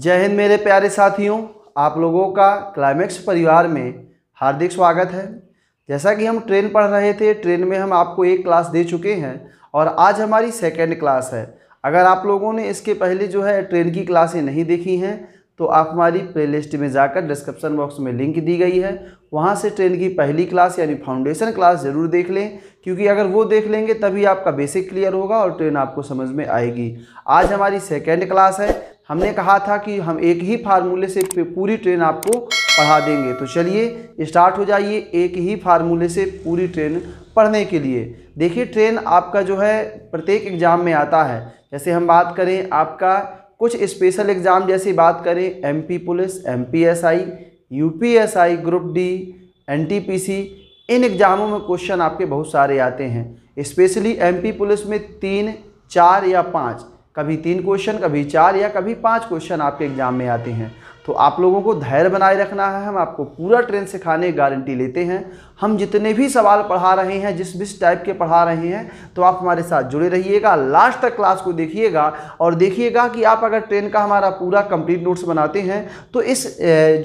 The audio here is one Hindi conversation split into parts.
जय हिंद मेरे प्यारे साथियों आप लोगों का क्लाइमैक्स परिवार में हार्दिक स्वागत है जैसा कि हम ट्रेन पढ़ रहे थे ट्रेन में हम आपको एक क्लास दे चुके हैं और आज हमारी सेकेंड क्लास है अगर आप लोगों ने इसके पहले जो है ट्रेन की क्लासें नहीं देखी हैं तो आप हमारी प्लेलिस्ट में जाकर डिस्क्रिप्शन बॉक्स में लिंक दी गई है वहाँ से ट्रेन की पहली क्लास यानी फाउंडेशन क्लास ज़रूर देख लें क्योंकि अगर वो देख लेंगे तभी आपका बेसिक क्लियर होगा और ट्रेन आपको समझ में आएगी आज हमारी सेकेंड क्लास है हमने कहा था कि हम एक ही फार्मूले से पूरी ट्रेन आपको पढ़ा देंगे तो चलिए स्टार्ट हो जाइए एक ही फार्मूले से पूरी ट्रेन पढ़ने के लिए देखिए ट्रेन आपका जो है प्रत्येक एग्ज़ाम में आता है जैसे हम बात करें आपका कुछ स्पेशल एग्ज़ाम जैसी बात करें MP police MPSI UPSI group D NTPC इन एग्ज़ामों में क्वेश्चन आपके बहुत सारे आते हैं स्पेशली एमपी पुलिस में तीन चार या पाँच कभी तीन क्वेश्चन कभी चार या कभी पाँच क्वेश्चन आपके एग्ज़ाम में आते हैं तो आप लोगों को धैर्य बनाए रखना है हम आपको पूरा ट्रेन सिखाने की गारंटी लेते हैं हम जितने भी सवाल पढ़ा रहे हैं जिस भी टाइप के पढ़ा रहे हैं तो आप हमारे साथ जुड़े रहिएगा लास्ट तक क्लास को देखिएगा और देखिएगा कि आप अगर ट्रेन का हमारा पूरा कंप्लीट नोट्स बनाते हैं तो इस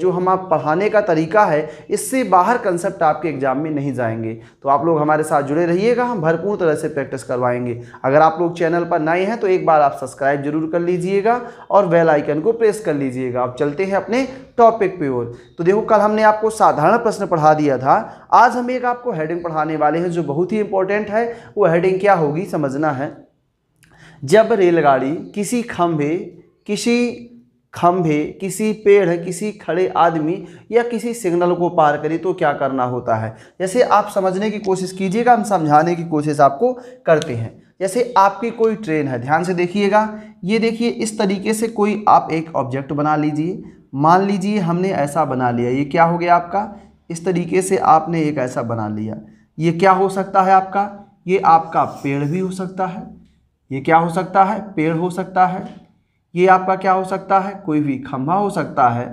जो हम आप पढ़ाने का तरीका है इससे बाहर कंसेप्ट आपके एग्जाम में नहीं जाएंगे तो आप लोग हमारे साथ जुड़े रहिएगा हम भरपूर तरह से प्रैक्टिस करवाएंगे अगर आप लोग चैनल पर नए हैं तो एक बार आप सब्सक्राइब जरूर कर लीजिएगा और बेल आइकन को प्रेस कर लीजिएगा अब चलते हैं अपने टॉपिक पे और तो देखो कल हमने आपको साधारण प्रश्न पढ़ा दिया था आज आज हम एक आपको हेडिंग पढ़ाने वाले हैं जो बहुत ही इंपॉर्टेंट है वो हेडिंग क्या होगी समझना है जब रेलगाड़ी किसी खंभे किसी खंभे किसी पेड़ किसी खड़े आदमी या किसी सिग्नल को पार करे तो क्या करना होता है जैसे आप समझने की कोशिश कीजिएगा हम समझाने की कोशिश आपको करते हैं जैसे आपकी कोई ट्रेन है ध्यान से देखिएगा ये देखिए इस तरीके से कोई आप एक ऑब्जेक्ट बना लीजिए मान लीजिए हमने ऐसा बना लिया ये क्या हो गया आपका इस तरीके से आपने एक ऐसा बना लिया ये क्या हो सकता है आपका ये आपका पेड़ भी हो सकता है ये क्या हो सकता है पेड़ हो सकता है ये आपका क्या हो सकता है कोई भी खंभा हो सकता है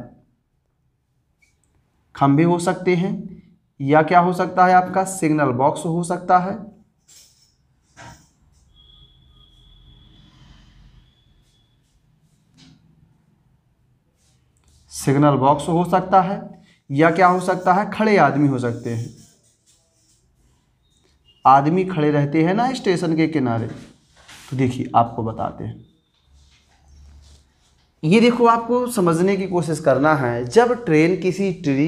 खंभे हो सकते हैं या क्या हो सकता है आपका सिग्नल बॉक्स हो सकता है सिग्नल बॉक्स हो सकता है या क्या हो सकता है खड़े आदमी हो सकते हैं आदमी खड़े रहते हैं ना स्टेशन के किनारे तो देखिए आपको बताते हैं ये देखो आपको समझने की कोशिश करना है जब ट्रेन किसी ट्री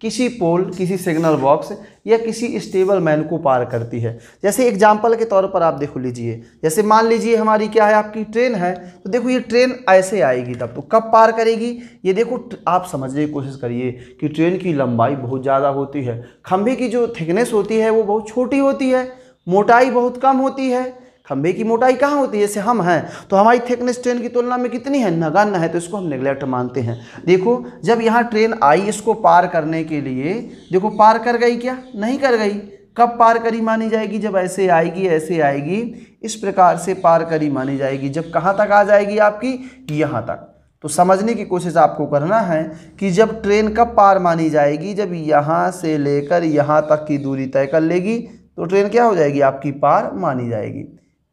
किसी पोल किसी सिग्नल बॉक्स या किसी स्टेबल मैन को पार करती है जैसे एग्जाम्पल के तौर पर आप देख लीजिए जैसे मान लीजिए हमारी क्या है आपकी ट्रेन है तो देखो ये ट्रेन ऐसे आएगी तब तो कब पार करेगी ये देखो आप समझने की कोशिश करिए कि ट्रेन की लंबाई बहुत ज़्यादा होती है खंभे की जो थिकनेस होती है वो बहुत छोटी होती है मोटाई बहुत कम होती है खंभे की मोटाई कहाँ होती है जैसे हम हैं तो हमारी थिकनेस ट्रेन की तुलना में कितनी है नगन है तो इसको हम निगलेक्ट मानते हैं देखो जब यहाँ ट्रेन आई इसको पार करने के लिए देखो पार कर गई क्या नहीं कर गई कब पार करी मानी जाएगी जब ऐसे आएगी ऐसे आएगी इस प्रकार से पार करी मानी जाएगी जब कहाँ तक आ जाएगी आपकी यहाँ तक तो समझने की कोशिश आपको करना है कि जब ट्रेन कब पार मानी जाएगी जब यहाँ से लेकर यहाँ तक की दूरी तय कर लेगी तो ट्रेन क्या हो जाएगी आपकी पार मानी जाएगी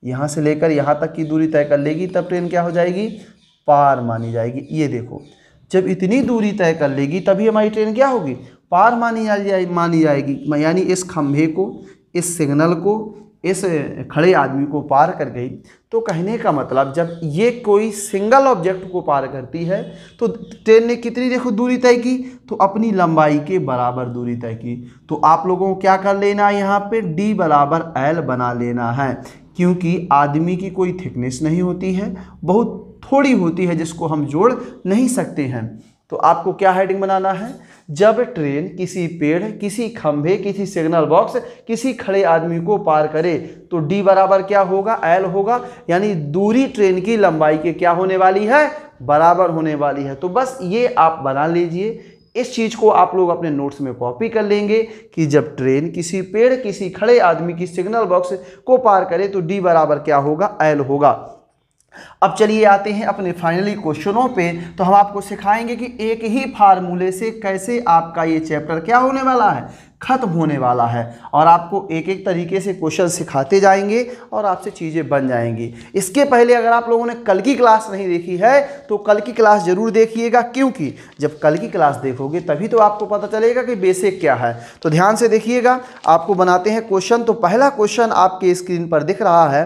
यहाँ से लेकर यहाँ तक की दूरी तय कर लेगी तब ट्रेन क्या हो जाएगी पार मानी जाएगी ये देखो जब इतनी दूरी तय कर लेगी तभी हमारी ट्रेन क्या होगी पार मानी जाए मानी जाएगी यानी इस खम्भे को इस सिग्नल को इस खड़े आदमी को पार कर गई तो कहने का मतलब जब ये कोई सिंगल ऑब्जेक्ट को पार करती है तो ट्रेन ने कितनी देखो दूरी तय की तो अपनी लंबाई के बराबर दूरी तय की तो आप लोगों को क्या कर लेना है यहाँ पे डी बराबर एल बना लेना है क्योंकि आदमी की कोई थिकनेस नहीं होती है बहुत थोड़ी होती है जिसको हम जोड़ नहीं सकते हैं तो आपको क्या हेडिंग बनाना है जब ट्रेन किसी पेड़ किसी खंभे किसी सिग्नल बॉक्स किसी खड़े आदमी को पार करे तो डी बराबर क्या होगा एल होगा यानी दूरी ट्रेन की लंबाई के क्या होने वाली है बराबर होने वाली है तो बस ये आप बना लीजिए इस चीज़ को आप लोग अपने नोट्स में कॉपी कर लेंगे कि जब ट्रेन किसी पेड़ किसी खड़े आदमी की सिग्नल बॉक्स को पार करे तो डी बराबर क्या होगा एल होगा अब चलिए आते हैं अपने फाइनली क्वेश्चनों पे तो हम आपको सिखाएंगे कि एक ही फार्मूले से कैसे आपका ये चैप्टर क्या होने वाला है ख़त्म होने वाला है और आपको एक एक तरीके से क्वेश्चन सिखाते जाएंगे और आपसे चीज़ें बन जाएंगी इसके पहले अगर आप लोगों ने कल की क्लास नहीं देखी है तो कल की क्लास ज़रूर देखिएगा क्योंकि जब कल की क्लास देखोगे तभी तो आपको पता चलेगा कि बेसिक क्या है तो ध्यान से देखिएगा आपको बनाते हैं क्वेश्चन तो पहला क्वेश्चन आपके स्क्रीन पर दिख रहा है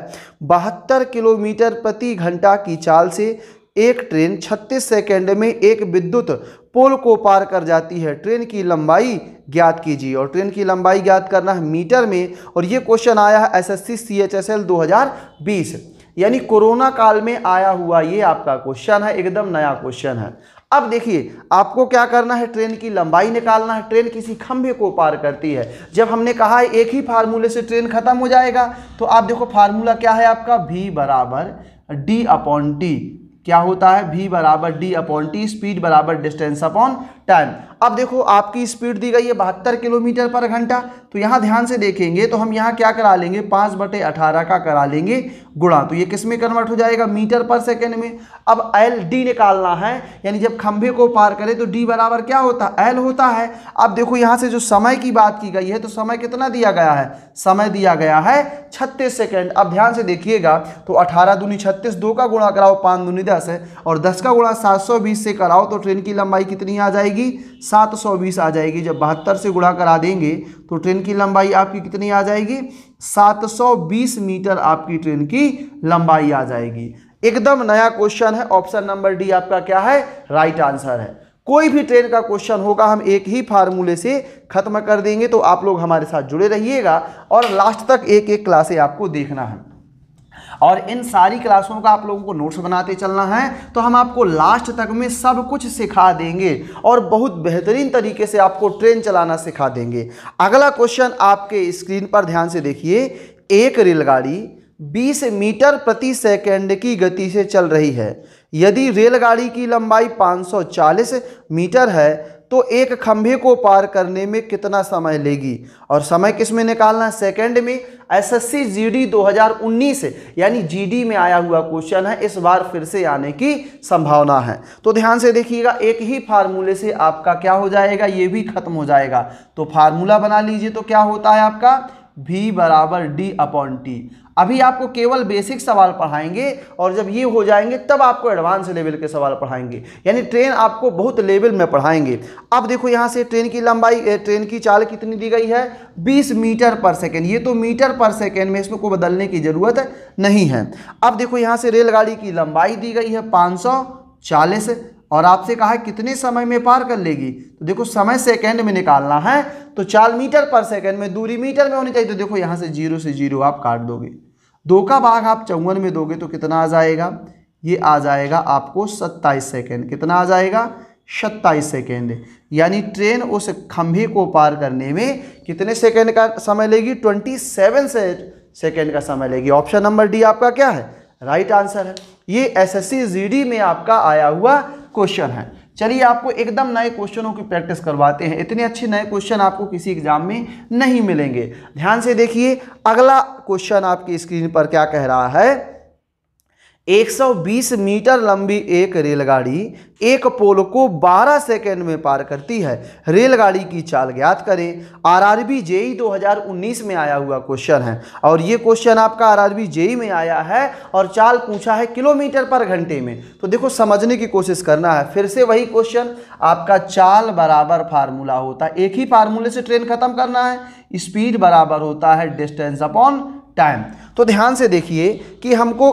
बहत्तर किलोमीटर प्रति घंटा घंटा की चाल से एक ट्रेन 36 सेकंड में एक विद्युत पोल को पार कर जाती है ट्रेन की लंबाई ज्ञात कीजिए और ट्रेन की लंबाई ज्ञात करना है मीटर में और ये क्वेश्चन आया है एसएससी सीएचएसएल 2020 यानी कोरोना काल में आया हुआ ये आपका क्वेश्चन है एकदम नया क्वेश्चन है अब देखिए आपको क्या करना है ट्रेन की लंबाई निकालना है ट्रेन किसी खंभे को पार करती है जब हमने कहा है एक ही फार्मूले से ट्रेन खत्म हो जाएगा तो आप देखो फार्मूला क्या है आपका भी बराबर डी अपॉन टी क्या होता है वी बराबर डी अपॉन टी स्पीड बराबर डिस्टेंस अपॉन टाइम अब देखो आपकी स्पीड दी गई है बहत्तर किलोमीटर पर घंटा तो यहाँ ध्यान से देखेंगे तो हम यहाँ क्या करा लेंगे पाँच बटे अठारह का करा लेंगे गुणा तो ये किस में कन्वर्ट हो जाएगा मीटर पर सेकेंड में अब एल डी निकालना है यानी जब खंभे को पार करें तो डी बराबर क्या होता है एल होता है अब देखो यहाँ से जो समय की बात की गई है तो समय कितना दिया गया है समय दिया गया है छत्तीस सेकेंड अब ध्यान से देखिएगा तो अठारह दूनी छत्तीस दो का गुणा कराओ पाँच दूनी दस और दस का गुणा सात सौ बीस से कराओ तो ट्रेन की लंबाई कितनी आ जाएगी सात सौ बीस आ जाएगी जब बहत्तर से गुणा करा देंगे तो ट्रेन की लंबाई आपकी कितनी आ जाएगी सात सौ बीस मीटर आपकी ट्रेन की लंबाई आ जाएगी एकदम नया क्वेश्चन है ऑप्शन नंबर डी आपका क्या है राइट आंसर है कोई भी ट्रेन का क्वेश्चन होगा हम एक ही फार्मूले से खत्म कर देंगे तो आप लोग हमारे साथ जुड़े रहिएगा और लास्ट तक एक एक क्लासे आपको देखना है और इन सारी क्लासों का आप लोगों को नोट्स बनाते चलना है तो हम आपको लास्ट तक में सब कुछ सिखा देंगे और बहुत बेहतरीन तरीके से आपको ट्रेन चलाना सिखा देंगे अगला क्वेश्चन आपके स्क्रीन पर ध्यान से देखिए एक रेलगाड़ी 20 मीटर प्रति सेकंड की गति से चल रही है यदि रेलगाड़ी की लंबाई 540 मीटर है तो एक खंभे को पार करने में कितना समय लेगी और समय किस में निकालना है सेकेंड में एसएससी जीडी 2019 यानी जीडी में आया हुआ क्वेश्चन है इस बार फिर से आने की संभावना है तो ध्यान से देखिएगा एक ही फार्मूले से आपका क्या हो जाएगा ये भी खत्म हो जाएगा तो फार्मूला बना लीजिए तो क्या होता है आपका भी बराबर डी अपॉन टी अभी आपको केवल बेसिक सवाल पढ़ाएंगे और जब ये हो जाएंगे तब आपको एडवांस लेवल के सवाल पढ़ाएंगे यानी ट्रेन आपको बहुत लेवल में पढ़ाएंगे अब देखो यहाँ से ट्रेन की लंबाई ट्रेन की चाल कितनी दी गई है 20 मीटर पर सेकेंड ये तो मीटर पर सेकेंड में इसमें कोई बदलने की ज़रूरत नहीं है अब देखो यहाँ से रेलगाड़ी की लंबाई दी गई है पाँच और आपसे कहा है कितने समय में पार कर लेगी तो देखो समय सेकेंड में निकालना है तो चार मीटर पर सेकेंड में दूरी मीटर में होनी चाहिए तो देखो यहाँ से जीरो से जीरो आप काट दोगे दो का भाग आप चौवन में दोगे तो कितना आ जाएगा ये आ जाएगा आपको सत्ताईस सेकेंड कितना आ जाएगा सत्ताईस सेकेंड यानी ट्रेन उस खंभे को पार करने में कितने सेकेंड का समय लेगी ट्वेंटी सेवन से सेकेंड का समय लेगी ऑप्शन नंबर डी आपका क्या है राइट right आंसर है ये एसएससी जीडी में आपका आया हुआ क्वेश्चन है चलिए आपको एकदम नए क्वेश्चनों की प्रैक्टिस करवाते हैं इतने अच्छे नए क्वेश्चन आपको किसी एग्जाम में नहीं मिलेंगे ध्यान से देखिए अगला क्वेश्चन आपकी स्क्रीन पर क्या कह रहा है 120 मीटर लंबी एक रेलगाड़ी एक पोल को 12 सेकंड में पार करती है रेलगाड़ी की चाल ज्ञात करें आरआरबी जेई 2019 में आया हुआ क्वेश्चन है और ये क्वेश्चन आपका आरआरबी जेई में आया है और चाल पूछा है किलोमीटर पर घंटे में तो देखो समझने की कोशिश करना है फिर से वही क्वेश्चन आपका चाल बराबर फार्मूला होता है एक ही फार्मूले से ट्रेन खत्म करना है स्पीड बराबर होता है डिस्टेंस अपॉन टाइम तो ध्यान से देखिए कि हमको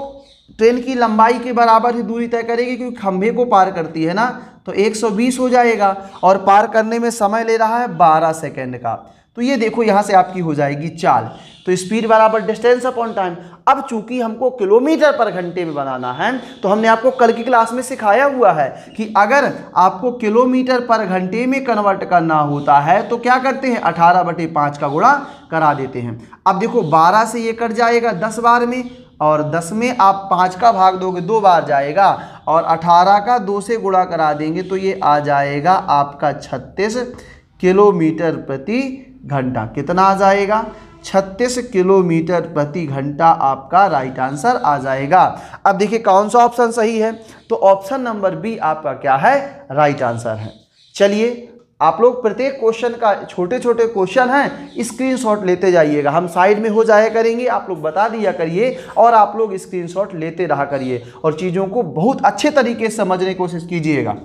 ट्रेन की लंबाई के बराबर ही दूरी तय करेगी क्योंकि खंभे को पार करती है ना तो 120 हो जाएगा और पार करने में समय ले रहा है 12 सेकेंड का तो ये देखो यहाँ से आपकी हो जाएगी चाल तो स्पीड बराबर डिस्टेंस अपॉन टाइम अब चूंकि हमको किलोमीटर पर घंटे में बनाना है तो हमने आपको कल की क्लास में सिखाया हुआ है कि अगर आपको किलोमीटर पर घंटे में कन्वर्ट करना होता है तो क्या करते हैं अठारह बटे पाँच का गुणा करा देते हैं अब देखो बारह से ये कट जाएगा दस बार में और दस में आप पाँच का भाग दोगे दो बार जाएगा और अठारह का दो से गुणा करा देंगे तो ये आ जाएगा आपका छत्तीस किलोमीटर प्रति घंटा कितना आ जाएगा छत्तीस किलोमीटर प्रति घंटा आपका राइट आंसर आ जाएगा अब देखिए कौन सा ऑप्शन सही है तो ऑप्शन नंबर बी आपका क्या है राइट आंसर है चलिए आप लोग प्रत्येक क्वेश्चन का छोटे छोटे क्वेश्चन हैं स्क्रीनशॉट लेते जाइएगा हम साइड में हो जाया करेंगे आप लोग बता दिया करिए और आप लोग स्क्रीनशॉट लेते रहा करिए और चीज़ों को बहुत अच्छे तरीके से समझने की कोशिश कीजिएगा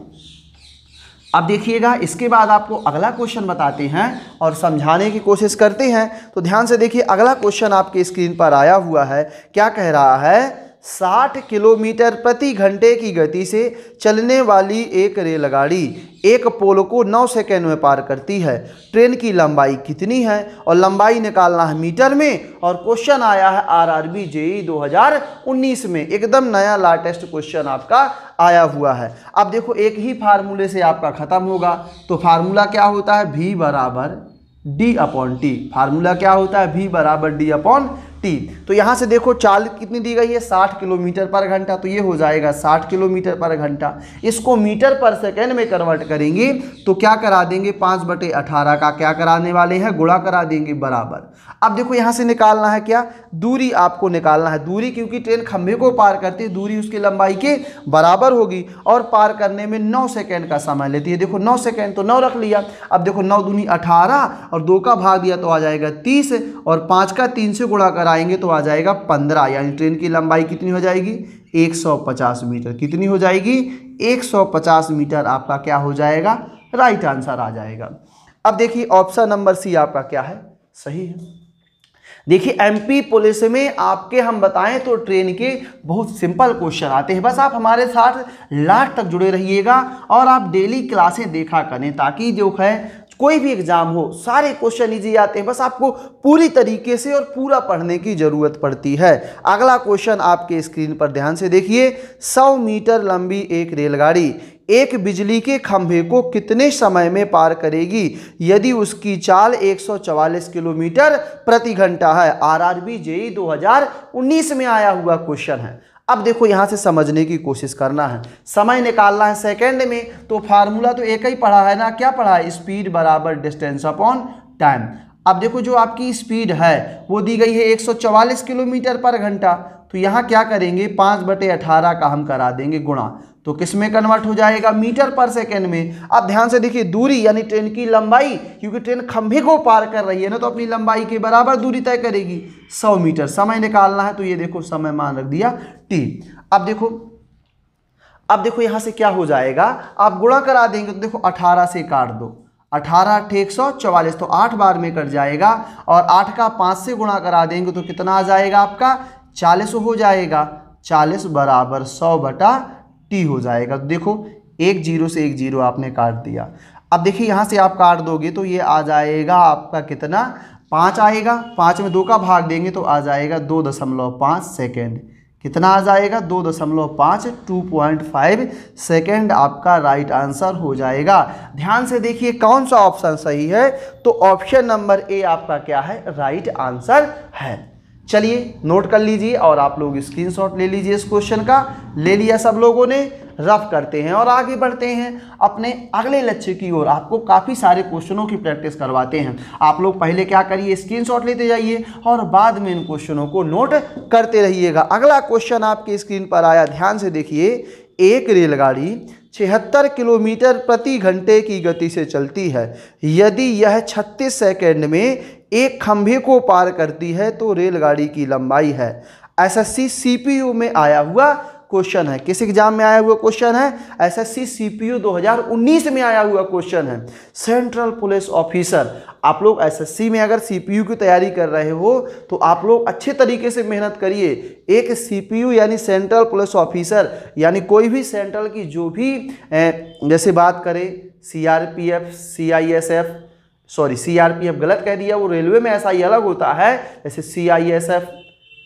अब देखिएगा इसके बाद आपको अगला क्वेश्चन बताते हैं और समझाने की कोशिश करते हैं तो ध्यान से देखिए अगला क्वेश्चन आपके स्क्रीन पर आया हुआ है क्या कह रहा है 60 किलोमीटर प्रति घंटे की गति से चलने वाली एक रेलगाड़ी एक पोल को 9 सेकेंड में पार करती है ट्रेन की लंबाई कितनी है और लंबाई निकालना है मीटर में और क्वेश्चन आया है आरआरबी जेई 2019 में एकदम नया लाटेस्ट क्वेश्चन आपका आया हुआ है अब देखो एक ही फार्मूले से आपका ख़त्म होगा तो फार्मूला क्या होता है भी बराबर डी अपॉन टी फार्मूला क्या होता है भी बराबर डी अपॉन तीन तो यहाँ से देखो चाल कितनी दी गई है साठ किलोमीटर पर घंटा तो ये हो जाएगा साठ किलोमीटर पर घंटा इसको मीटर पर सेकेंड में कन्वर्ट करेंगे तो क्या करा देंगे पाँच बटे अठारह का क्या कराने वाले हैं गुड़ा करा देंगे बराबर अब देखो यहाँ से निकालना है क्या दूरी आपको निकालना है दूरी क्योंकि ट्रेन खंभे को पार करती है दूरी उसकी लंबाई के बराबर होगी और पार करने में नौ सेकेंड का समय लेती है देखो नौ सेकेंड तो नौ रख लिया अब देखो नौ दूनी अठारह और दो का भाग दिया तो आ जाएगा तीस और पाँच का तीन से गुड़ा करा लगाएंगे तो आ जाएगा पंद्रह यानी ट्रेन की लंबाई कितनी हो जाएगी एक सौ पचास मीटर कितनी हो जाएगी एक सौ पचास मीटर आपका क्या हो जाएगा राइट आंसर आ जाएगा अब देखिए ऑप्शन नंबर सी आपका क्या है सही है देखिए एमपी पुलिस में आपके हम बताएं तो ट्रेन के बहुत सिंपल क्वेश्चन आते हैं बस आप हमारे साथ लास्ट तक जुड़े रहिएगा और आप डेली क्लासें देखा करें ताकि जो है कोई भी एग्ज़ाम हो सारे क्वेश्चन इजी आते हैं बस आपको पूरी तरीके से और पूरा पढ़ने की ज़रूरत पड़ती है अगला क्वेश्चन आपके स्क्रीन पर ध्यान से देखिए सौ मीटर लंबी एक रेलगाड़ी एक बिजली के खंभे को कितने समय में पार करेगी यदि उसकी चाल 144 किलोमीटर प्रति घंटा है आरआरबी जेई दो में आया हुआ क्वेश्चन है अब देखो यहाँ से समझने की कोशिश करना है समय निकालना है सेकेंड में तो फार्मूला तो एक ही पढ़ा है ना क्या पढ़ा है स्पीड बराबर डिस्टेंस अपॉन टाइम अब देखो जो आपकी स्पीड है वो दी गई है 144 किलोमीटर पर घंटा तो यहाँ क्या करेंगे पाँच बटे अठारह का हम करा देंगे गुणा तो किस में कन्वर्ट हो जाएगा मीटर पर सेकेंड में अब ध्यान से देखिए दूरी यानी ट्रेन की लंबाई क्योंकि ट्रेन खंभे को पार कर रही है ना तो अपनी लंबाई के बराबर दूरी तय करेगी सौ मीटर समय निकालना है तो ये देखो समय मान रख दिया टी अब देखो अब देखो यहाँ से क्या हो जाएगा आप गुणा करा देंगे तो देखो अठारह से काट दो अठारह ठेक सौ चवालीस तो आठ बार में कट जाएगा और आठ का पाँच से गुणा करा देंगे तो कितना आ जाएगा आपका चालीस हो जाएगा चालीस बराबर सौ बटा टी हो जाएगा तो देखो एक जीरो से एक जीरो आपने काट दिया अब देखिए यहाँ से आप काट दोगे तो ये आ जाएगा आपका कितना पाँच आएगा पाँच में दो का भाग देंगे तो आ जाएगा दो दशमलव पाँच सेकेंड कितना आ जाएगा दो दशमलव पाँच टू पॉइंट फाइव सेकेंड आपका राइट आंसर हो जाएगा ध्यान से देखिए कौन सा ऑप्शन सही है तो ऑप्शन नंबर ए आपका क्या है राइट आंसर है चलिए नोट कर लीजिए और आप लोग स्क्रीनशॉट ले लीजिए इस क्वेश्चन का ले लिया सब लोगों ने रफ करते हैं और आगे बढ़ते हैं अपने अगले लक्ष्य की ओर आपको काफ़ी सारे क्वेश्चनों की प्रैक्टिस करवाते हैं आप लोग पहले क्या करिए स्क्रीनशॉट लेते जाइए और बाद में इन क्वेश्चनों को नोट करते रहिएगा अगला क्वेश्चन आपके स्क्रीन पर आया ध्यान से देखिए एक रेलगाड़ी छिहत्तर किलोमीटर प्रति घंटे की गति से चलती है यदि यह 36 सेकंड में एक खंभे को पार करती है तो रेलगाड़ी की लंबाई है एसएससी सीपीयू में आया हुआ क्वेश्चन है किस एग्जाम में आया हुआ क्वेश्चन है एसएससी सीपीयू 2019 में आया हुआ क्वेश्चन है सेंट्रल पुलिस ऑफिसर आप लोग एसएससी में अगर सीपीयू की तैयारी कर रहे हो तो आप लोग अच्छे तरीके से मेहनत करिए एक सीपीयू यानी सेंट्रल पुलिस ऑफिसर यानी कोई भी सेंट्रल की जो भी जैसे बात करें सीआरपीएफ सीआईएसएफ सॉरी सीआरपीएफ गलत कह दिया वो रेलवे में ऐसा ही अलग होता है जैसे सीआईएसएफ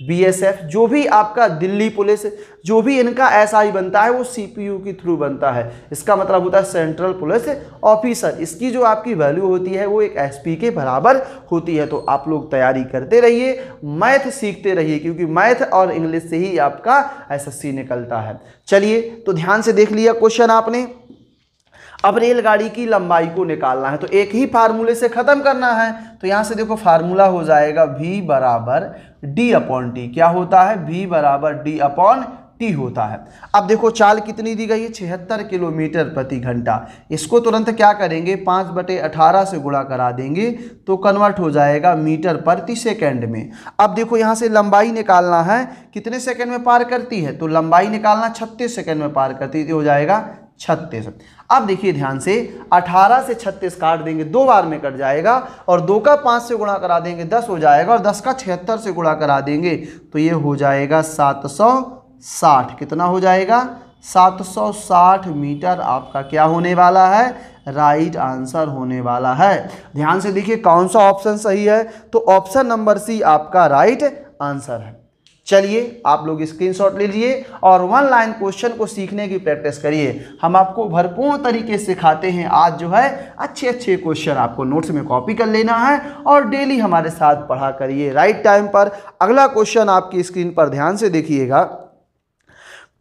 बीएसएफ जो भी आपका दिल्ली पुलिस जो भी इनका एसआई बनता है वो सीपीयू के थ्रू बनता है इसका मतलब होता है सेंट्रल पुलिस ऑफिसर इसकी जो आपकी वैल्यू होती है वो एक एसपी के बराबर होती है तो आप लोग तैयारी करते रहिए मैथ सीखते रहिए क्योंकि मैथ और इंग्लिश से ही आपका एसएससी निकलता है चलिए तो ध्यान से देख लिया क्वेश्चन आपने अब रेलगाड़ी की लंबाई को निकालना है तो एक ही फार्मूले से ख़त्म करना है तो यहाँ से देखो फार्मूला हो जाएगा v बराबर डी अपॉन टी क्या होता है v बराबर डी अपॉन टी होता है अब देखो चाल कितनी दी गई है छिहत्तर किलोमीटर प्रति घंटा इसको तुरंत क्या करेंगे पाँच बटे अठारह से गुणा करा देंगे तो कन्वर्ट हो जाएगा मीटर प्रति सेकेंड में अब देखो यहाँ से लंबाई निकालना है कितने सेकेंड में पार करती है तो लंबाई निकालना छत्तीस सेकंड में पार करती तो हो जाएगा छत्तीस अब देखिए ध्यान से 18 से 36 काट देंगे दो बार में कट जाएगा और दो का पाँच से गुणा करा देंगे दस हो जाएगा और दस का छिहत्तर से गुणा करा देंगे तो ये हो जाएगा 760 कितना हो जाएगा 760 मीटर आपका क्या होने वाला है राइट आंसर होने वाला है ध्यान से देखिए कौन सा ऑप्शन सही है तो ऑप्शन नंबर सी आपका राइट आंसर है चलिए आप लोग स्क्रीनशॉट ले लीजिए और वन लाइन क्वेश्चन को सीखने की प्रैक्टिस करिए हम आपको भरपूर तरीके से सिखाते हैं आज जो है अच्छे अच्छे क्वेश्चन आपको नोट्स में कॉपी कर लेना है और डेली हमारे साथ पढ़ा करिए राइट टाइम पर अगला क्वेश्चन आपकी स्क्रीन पर ध्यान से देखिएगा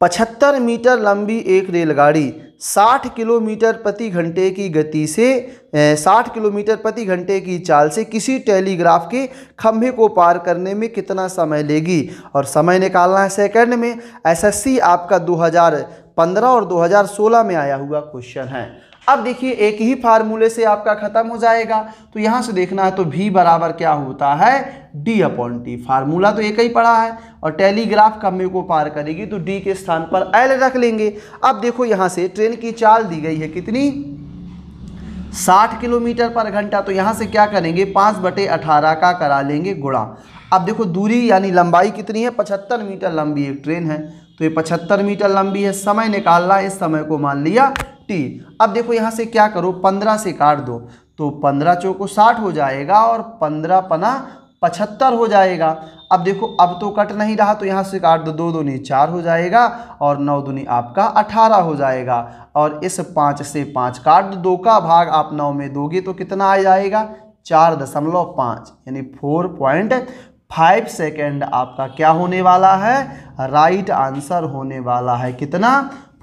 पचहत्तर मीटर लंबी एक रेलगाड़ी 60 किलोमीटर प्रति घंटे की गति से 60 किलोमीटर प्रति घंटे की चाल से किसी टेलीग्राफ के खंभे को पार करने में कितना समय लेगी और समय निकालना है सेकंड में एसएससी आपका 2015 और 2016 में आया हुआ क्वेश्चन है अब देखिए एक ही फार्मूले से आपका खत्म हो जाएगा तो यहां से देखना है तो भी बराबर क्या होता है डी अपॉन टी फार्मूला तो एक ही पड़ा है और टेलीग्राफ कमे को पार करेगी तो डी के स्थान पर एल रख लेंगे अब देखो यहाँ से ट्रेन की चाल दी गई है कितनी 60 किलोमीटर पर घंटा तो यहां से क्या करेंगे पांच बटे अठारह का करा लेंगे गुणा अब देखो दूरी यानी लंबाई कितनी है पचहत्तर मीटर लंबी एक ट्रेन है तो ये पचहत्तर मीटर लंबी है समय निकालना इस समय को मान लिया टी अब देखो यहाँ से क्या करो पंद्रह से काट दो तो पंद्रह चौको साठ हो जाएगा और पंद्रह पना पचहत्तर हो जाएगा अब देखो अब तो कट नहीं रहा तो यहाँ से काट दो दो दूनी चार हो जाएगा और नौ दूनी आपका अठारह हो जाएगा और इस पाँच से पाँच काट दो दो का भाग आप नौ में दोगे तो कितना आ जाएगा चार दशमलव पाँच यानी फोर पॉइंट फाइव सेकेंड आपका क्या होने वाला है राइट आंसर होने वाला है कितना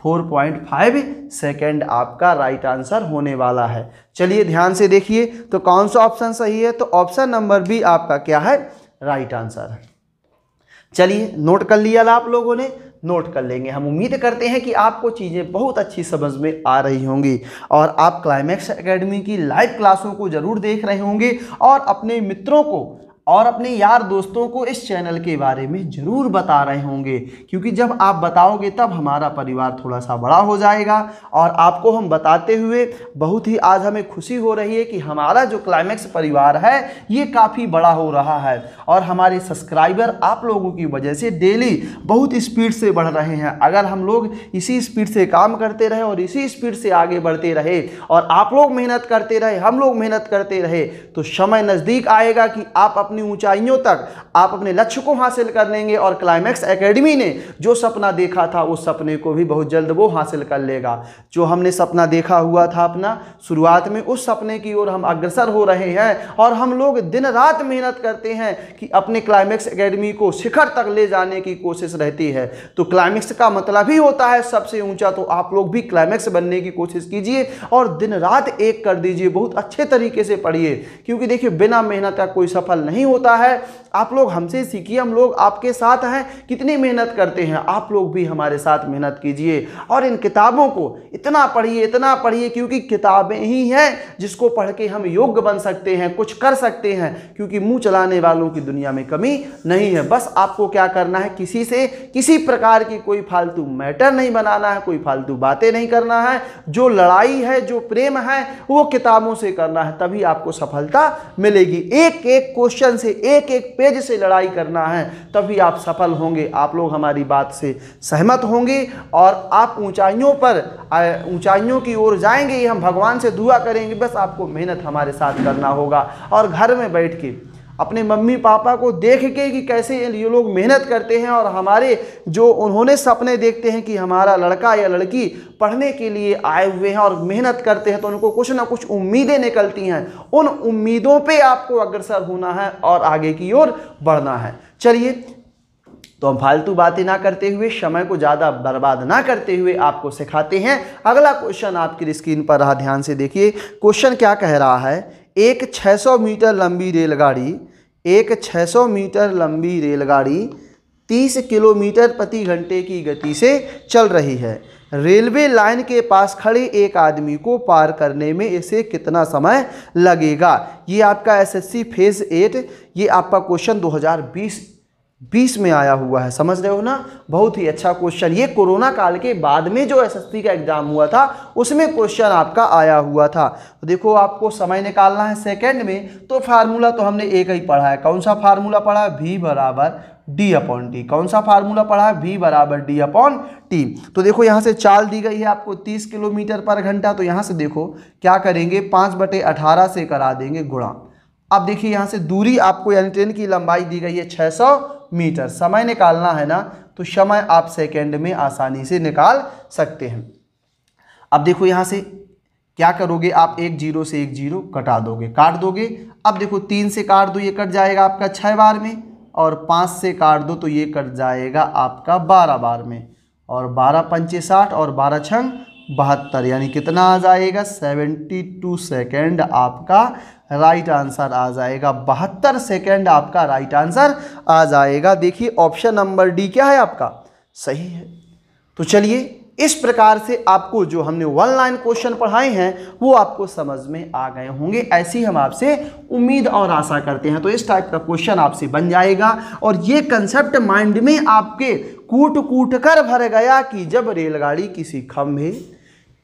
फोर पॉइंट फाइव सेकेंड आपका राइट आंसर होने वाला है चलिए ध्यान से देखिए तो कौन सा ऑप्शन सही है तो ऑप्शन नंबर बी आपका क्या है राइट आंसर चलिए नोट कर लिया आप लोगों ने नोट कर लेंगे हम उम्मीद करते हैं कि आपको चीज़ें बहुत अच्छी समझ में आ रही होंगी और आप क्लाइमैक्स एकेडमी की लाइव क्लासों को ज़रूर देख रहे होंगे और अपने मित्रों को और अपने यार दोस्तों को इस चैनल के बारे में ज़रूर बता रहे होंगे क्योंकि जब आप बताओगे तब हमारा परिवार थोड़ा सा बड़ा हो जाएगा और आपको हम बताते हुए बहुत ही आज हमें खुशी हो रही है कि हमारा जो क्लाइमैक्स परिवार है ये काफ़ी बड़ा हो रहा है और हमारे सब्सक्राइबर आप लोगों की वजह से डेली बहुत स्पीड से बढ़ रहे हैं अगर हम लोग इसी स्पीड से काम करते रहे और इसी स्पीड से आगे बढ़ते रहे और आप लोग मेहनत करते रहे हम लोग मेहनत करते रहे तो समय नज़दीक आएगा कि आप अपनी ऊंचाइयों तक आप अपने लक्ष्य को हासिल कर लेंगे और क्लाइमैक्स एकेडमी ने जो सपना देखा था उस सपने को भी बहुत जल्द वो हासिल कर लेगा जो हमने सपना देखा हुआ था अपना शुरुआत में उस सपने की ओर हम अग्रसर हो रहे हैं और हम लोग दिन रात मेहनत करते हैं कि अपने क्लाइमैक्स अकेडमी को शिखर तक ले जाने की कोशिश रहती है तो क्लाइमैक्स का मतलब ही होता है सबसे ऊंचा तो आप लोग भी क्लाइमैक्स बनने की कोशिश कीजिए और दिन रात एक कर दीजिए बहुत अच्छे तरीके से पढ़िए क्योंकि देखिए बिना मेहनत का कोई सफल नहीं नहीं होता है आप लोग हमसे सीखिए हम लोग आपके साथ हैं कितनी मेहनत करते हैं आप लोग भी हमारे साथ मेहनत कीजिए और इन किताबों को इतना पढ़िए इतना पढ़िए क्योंकि किताबें ही हैं जिसको पढ़ के हम योग्य बन सकते हैं कुछ कर सकते हैं क्योंकि मुंह चलाने वालों की दुनिया में कमी नहीं है बस आपको क्या करना है किसी से किसी प्रकार की कोई फालतू मैटर नहीं बनाना है कोई फालतू बातें नहीं करना है जो लड़ाई है जो प्रेम है वो किताबों से करना है तभी आपको सफलता मिलेगी एक एक क्वेश्चन पोजीशन से एक एक पेज से लड़ाई करना है तभी आप सफल होंगे आप लोग हमारी बात से सहमत होंगे और आप ऊंचाइयों पर ऊंचाइयों की ओर जाएंगे हम भगवान से दुआ करेंगे बस आपको मेहनत हमारे साथ करना होगा और घर में बैठ के अपने मम्मी पापा को देख के कि कैसे ये लोग मेहनत करते हैं और हमारे जो उन्होंने सपने देखते हैं कि हमारा लड़का या लड़की पढ़ने के लिए आए हुए हैं और मेहनत करते हैं तो उनको कुछ ना कुछ उम्मीदें निकलती हैं उन उम्मीदों पे आपको अग्रसर होना है और आगे की ओर बढ़ना है चलिए तो हम फालतू बातें ना करते हुए समय को ज़्यादा बर्बाद ना करते हुए आपको सिखाते हैं अगला क्वेश्चन आपकी स्क्रीन पर रहा ध्यान से देखिए क्वेश्चन क्या कह रहा है एक 600 मीटर लंबी रेलगाड़ी एक 600 मीटर लंबी रेलगाड़ी 30 किलोमीटर प्रति घंटे की गति से चल रही है रेलवे लाइन के पास खड़े एक आदमी को पार करने में इसे कितना समय लगेगा ये आपका एसएससी फेज़ एट ये आपका क्वेश्चन 2020 बीस में आया हुआ है समझ रहे हो ना बहुत ही अच्छा क्वेश्चन ये कोरोना काल के बाद में जो एस का एग्ज़ाम हुआ था उसमें क्वेश्चन आपका आया हुआ था तो देखो आपको समय निकालना है सेकंड में तो फार्मूला तो हमने एक ही पढ़ा है कौन सा फार्मूला पढ़ा है भी बराबर डी अपॉन टी कौन सा फार्मूला पढ़ा है वी बराबर डी अपॉन टी तो देखो यहाँ से चाल दी गई है आपको तीस किलोमीटर पर घंटा तो यहाँ से देखो क्या करेंगे पाँच बटे अठारह से करा देंगे गुणा अब देखिए यहाँ से दूरी आपको यानी ट्रेन की लंबाई दी गई है 600 मीटर समय निकालना है ना तो समय आप सेकेंड में आसानी से निकाल सकते हैं अब देखो यहाँ से क्या करोगे आप एक जीरो से एक जीरो कटा दोगे काट दोगे अब देखो तीन से काट दो ये कट जाएगा आपका छः बार में और पाँच से काट दो तो ये कट जाएगा आपका बारह बार में और बारह पंचे साठ और बारह छंग बहत्तर यानी कितना आ जाएगा सेवेंटी टू सेकेंड आपका राइट आंसर आ जाएगा बहत्तर सेकेंड आपका राइट आंसर आ जाएगा देखिए ऑप्शन नंबर डी क्या है आपका सही है तो चलिए इस प्रकार से आपको जो हमने वन लाइन क्वेश्चन पढ़ाए हैं वो आपको समझ में आ गए होंगे ऐसी हम आपसे उम्मीद और आशा करते हैं तो इस टाइप का क्वेश्चन आपसे बन जाएगा और ये कंसेप्ट माइंड में आपके कूट कूट कर भर गया कि जब रेलगाड़ी किसी खम्भे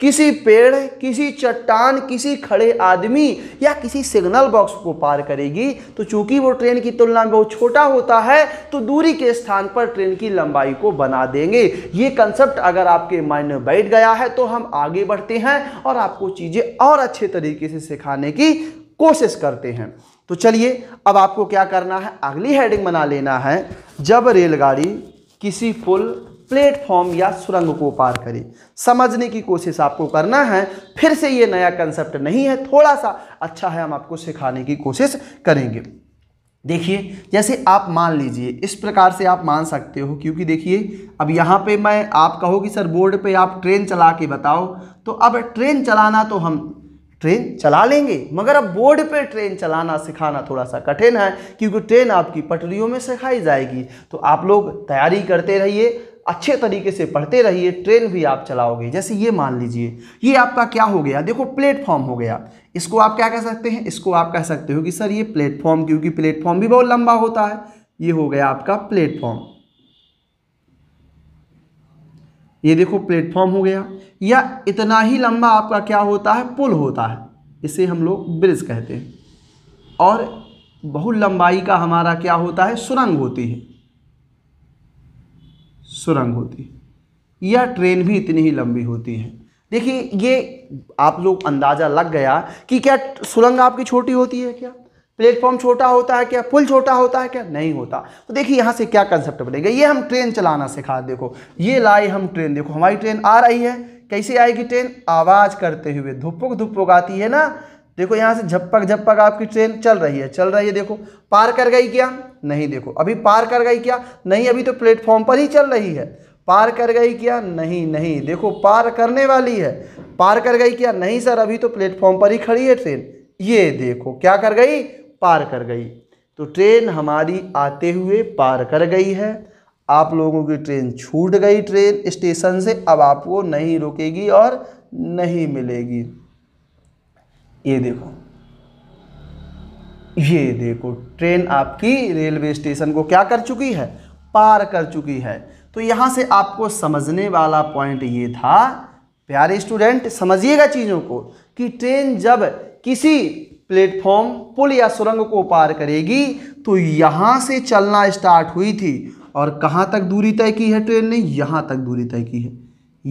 किसी पेड़ किसी चट्टान किसी खड़े आदमी या किसी सिग्नल बॉक्स को पार करेगी तो चूंकि वो ट्रेन की तुलना में बहुत छोटा होता है तो दूरी के स्थान पर ट्रेन की लंबाई को बना देंगे ये कंसेप्ट अगर आपके माइंड में बैठ गया है तो हम आगे बढ़ते हैं और आपको चीज़ें और अच्छे तरीके से सिखाने की कोशिश करते हैं तो चलिए अब आपको क्या करना है अगली हेडिंग बना लेना है जब रेलगाड़ी किसी पुल प्लेटफॉर्म या सुरंग को पार करे समझने की कोशिश आपको करना है फिर से ये नया कंसेप्ट नहीं है थोड़ा सा अच्छा है हम आपको सिखाने की कोशिश करेंगे देखिए जैसे आप मान लीजिए इस प्रकार से आप मान सकते हो क्योंकि देखिए अब यहाँ पे मैं आप कहो कि सर बोर्ड पे आप ट्रेन चला के बताओ तो अब ट्रेन चलाना तो हम ट्रेन चला लेंगे मगर अब बोर्ड पे ट्रेन चलाना सिखाना थोड़ा सा कठिन है क्योंकि ट्रेन आपकी पटरियों में सिखाई जाएगी तो आप लोग तैयारी करते रहिए अच्छे तरीके से पढ़ते रहिए ट्रेन भी आप चलाओगे जैसे ये मान लीजिए ये आपका क्या हो गया देखो प्लेटफॉर्म हो गया इसको आप क्या कह सकते हैं इसको आप कह सकते हो कि सर ये प्लेटफॉर्म क्योंकि प्लेटफॉर्म भी बहुत लंबा होता है ये हो गया आपका प्लेटफॉर्म ये देखो प्लेटफॉर्म हो गया या इतना ही लंबा आपका क्या होता है पुल होता है इसे हम लोग ब्रिज कहते हैं और बहुत लंबाई का हमारा क्या होता है सुरंग होती है सुरंग होती है यह ट्रेन भी इतनी ही लंबी होती है देखिए ये आप लोग अंदाज़ा लग गया कि क्या सुरंग आपकी छोटी होती है क्या प्लेटफॉर्म छोटा होता है क्या पुल छोटा होता है क्या नहीं होता तो देखिए यहाँ से क्या कंसेप्ट बनेगा ये हम ट्रेन चलाना सिखा देखो ये लाए हम ट्रेन देखो हमारी ट्रेन आ रही है कैसे आएगी ट्रेन आवाज़ करते हुए धुपुक धुपुक आती है ना देखो यहाँ से झपक झपक आपकी ट्रेन चल रही है चल रही है देखो पार कर गई क्या नहीं देखो अभी पार कर गई क्या नहीं अभी तो प्लेटफॉर्म पर ही चल रही है पार कर गई क्या नहीं नहीं देखो पार करने वाली है पार कर गई क्या नहीं सर अभी तो प्लेटफॉर्म पर ही खड़ी है ट्रेन ये देखो क्या कर गई पार कर गई तो ट्रेन हमारी आते हुए पार कर गई है आप लोगों की ट्रेन छूट गई ट्रेन स्टेशन से अब आपको नहीं रुकेगी और नहीं मिलेगी ये देखो ये देखो ट्रेन आपकी रेलवे स्टेशन को क्या कर चुकी है पार कर चुकी है तो यहाँ से आपको समझने वाला पॉइंट ये था प्यारे स्टूडेंट समझिएगा चीज़ों को कि ट्रेन जब किसी प्लेटफॉर्म पुल या सुरंग को पार करेगी तो यहाँ से चलना स्टार्ट हुई थी और कहाँ तक दूरी तय की है ट्रेन ने यहाँ तक दूरी तय की है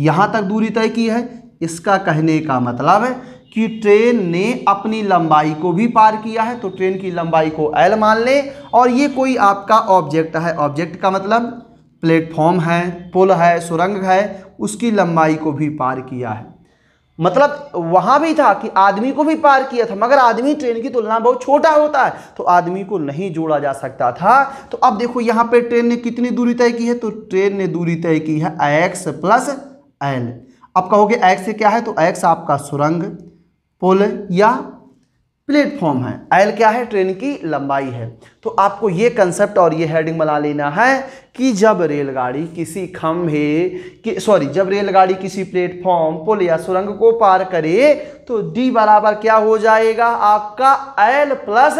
यहाँ तक दूरी तय की है इसका कहने का मतलब है कि ट्रेन ने अपनी लंबाई को भी पार किया है तो ट्रेन की लंबाई को एल मान लें और ये कोई आपका ऑब्जेक्ट है ऑब्जेक्ट का मतलब प्लेटफॉर्म है पुल है सुरंग है उसकी लंबाई को भी पार किया है मतलब वहाँ भी था कि आदमी को भी पार किया था मगर आदमी ट्रेन की तुलना बहुत छोटा होता है तो आदमी को नहीं जोड़ा जा सकता था तो अब देखो यहाँ पे ट्रेन ने कितनी दूरी तय की है तो ट्रेन ने दूरी तय की है एक्स प्लस एल आप कहोगे एक्स क्या है तो एक्स आपका सुरंग पुल या प्लेटफॉर्म है एल क्या है ट्रेन की लंबाई है तो आपको ये कंसेप्ट और ये हेडिंग बना लेना है कि जब रेलगाड़ी किसी खम्भे कि सॉरी जब रेलगाड़ी किसी प्लेटफॉर्म पुल या सुरंग को पार करे तो डी बराबर क्या हो जाएगा आपका एल प्लस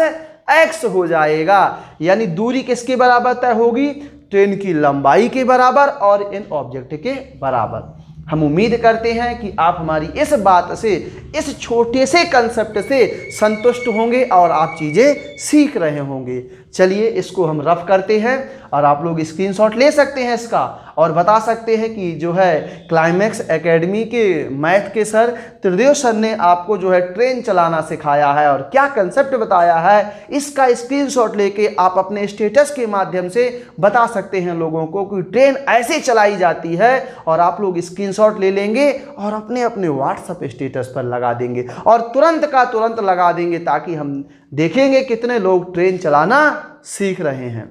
एक्स हो जाएगा यानी दूरी किसके बराबर तय होगी ट्रेन की लंबाई के बराबर और इन ऑब्जेक्ट के बराबर हम उम्मीद करते हैं कि आप हमारी इस बात से इस छोटे से कंसेप्ट से संतुष्ट होंगे और आप चीज़ें सीख रहे होंगे चलिए इसको हम रफ करते हैं और आप लोग स्क्रीनशॉट ले सकते हैं इसका और बता सकते हैं कि जो है क्लाइमैक्स एकेडमी के मैथ के सर त्रिदेव सर ने आपको जो है ट्रेन चलाना सिखाया है और क्या कंसेप्ट बताया है इसका स्क्रीनशॉट लेके आप अपने स्टेटस के माध्यम से बता सकते हैं लोगों को कि ट्रेन ऐसे चलाई जाती है और आप लोग स्क्रीन ले लेंगे और अपने अपने व्हाट्सअप स्टेटस पर लगा देंगे और तुरंत का तुरंत लगा देंगे ताकि हम देखेंगे कितने लोग ट्रेन चलाना सीख रहे हैं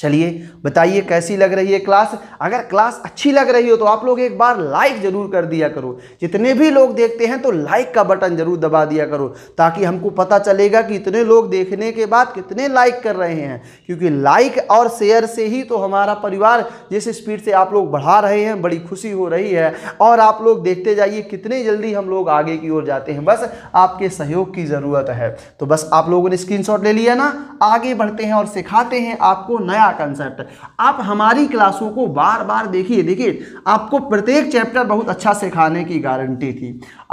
चलिए बताइए कैसी लग रही है क्लास अगर क्लास अच्छी लग रही हो तो आप लोग एक बार लाइक ज़रूर कर दिया करो जितने भी लोग देखते हैं तो लाइक का बटन ज़रूर दबा दिया करो ताकि हमको पता चलेगा कि इतने लोग देखने के बाद कितने लाइक कर रहे हैं क्योंकि लाइक और शेयर से ही तो हमारा परिवार जिस स्पीड से आप लोग बढ़ा रहे हैं बड़ी खुशी हो रही है और आप लोग देखते जाइए कितने जल्दी हम लोग आगे की ओर जाते हैं बस आपके सहयोग की ज़रूरत है तो बस आप लोगों ने स्क्रीन ले लिया ना आगे बढ़ते हैं और सिखाते हैं आपको नया क्या कंसेप्ट आप हमारी क्लासों को बार बार देखिए देखिए आपको प्रत्येक चैप्टर बहुत अच्छा सिखाने की गारंटी थी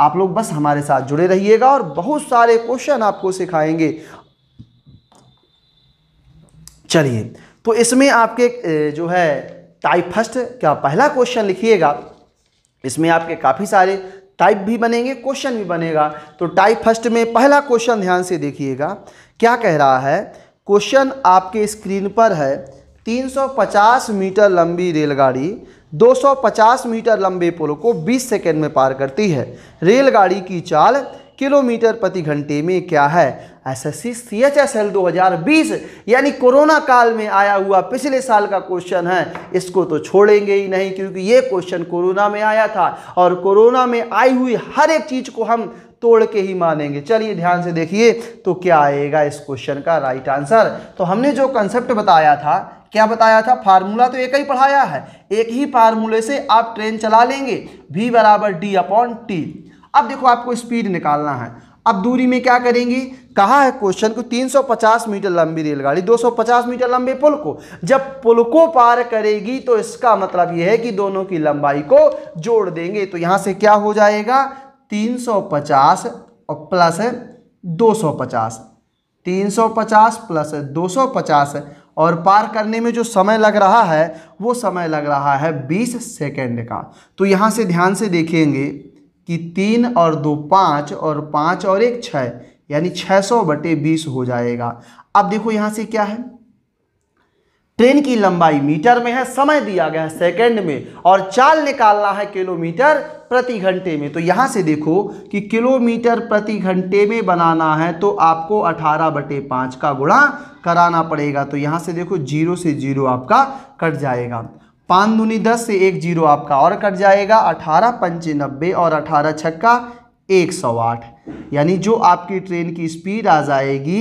आप लोग बस हमारे साथ जुड़े रहिएगा और बहुत सारे क्वेश्चन आपको सिखाएंगे चलिए तो इसमें आपके जो है टाइप फर्स्ट क्या पहला क्वेश्चन लिखिएगा इसमें आपके काफ़ी सारे टाइप भी बनेंगे क्वेश्चन भी बनेगा तो टाइप फर्स्ट में पहला क्वेश्चन ध्यान से देखिएगा क्या कह रहा है क्वेश्चन आपके स्क्रीन पर है 350 मीटर लंबी रेलगाड़ी 250 मीटर लंबे पुल को 20 सेकंड में पार करती है रेलगाड़ी की चाल किलोमीटर प्रति घंटे में क्या है S S C C H S L दो हज़ार बीस यानी कोरोना काल में आया हुआ पिछले साल का क्वेश्चन है इसको तो छोड़ेंगे ही नहीं क्योंकि ये क्वेश्चन कोरोना में आया था और कोरोना में आई हुई हर एक चीज़ को हम तोड़ के ही मानेंगे चलिए ध्यान से देखिए तो क्या आएगा इस क्वेश्चन का राइट आंसर तो हमने जो कंसेप्ट बताया था क्या बताया था फार्मूला तो एक ही पढ़ाया है एक ही फार्मूले से आप ट्रेन चला लेंगे वी बराबर डी अपॉन टी अब देखो आपको स्पीड निकालना है अब दूरी में क्या करेंगे कहा है क्वेश्चन को 350 मीटर लंबी रेलगाड़ी 250 मीटर लंबे पुल को जब पुल को पार करेगी तो इसका मतलब यह है कि दोनों की लंबाई को जोड़ देंगे तो यहां से क्या हो जाएगा तीन सौ पचास और प्लस दो सौ पचास तीन सौ पचास प्लस दो सौ पचास और पार करने में जो समय लग रहा है वो समय लग रहा है बीस सेकेंड का तो यहाँ से ध्यान से देखेंगे कि तीन और दो पाँच और पाँच और एक छः यानी छः सौ बटे बीस हो जाएगा अब देखो यहाँ से क्या है ट्रेन की लंबाई मीटर में है समय दिया गया है सेकेंड में और चाल निकालना है किलोमीटर प्रति घंटे में तो यहाँ से देखो कि किलोमीटर प्रति घंटे में बनाना है तो आपको 18 बटे पाँच का गुणा कराना पड़ेगा तो यहाँ से देखो जीरो से जीरो आपका कट जाएगा पाँच दूनी दस से एक जीरो आपका और कट जाएगा अठारह पंचे नब्बे और अठारह छक्का एक सौ आठ यानी जो आपकी ट्रेन की स्पीड आ जाएगी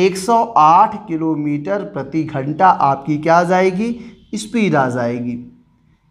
108 किलोमीटर प्रति घंटा आपकी क्या आ जाएगी स्पीड आ जाएगी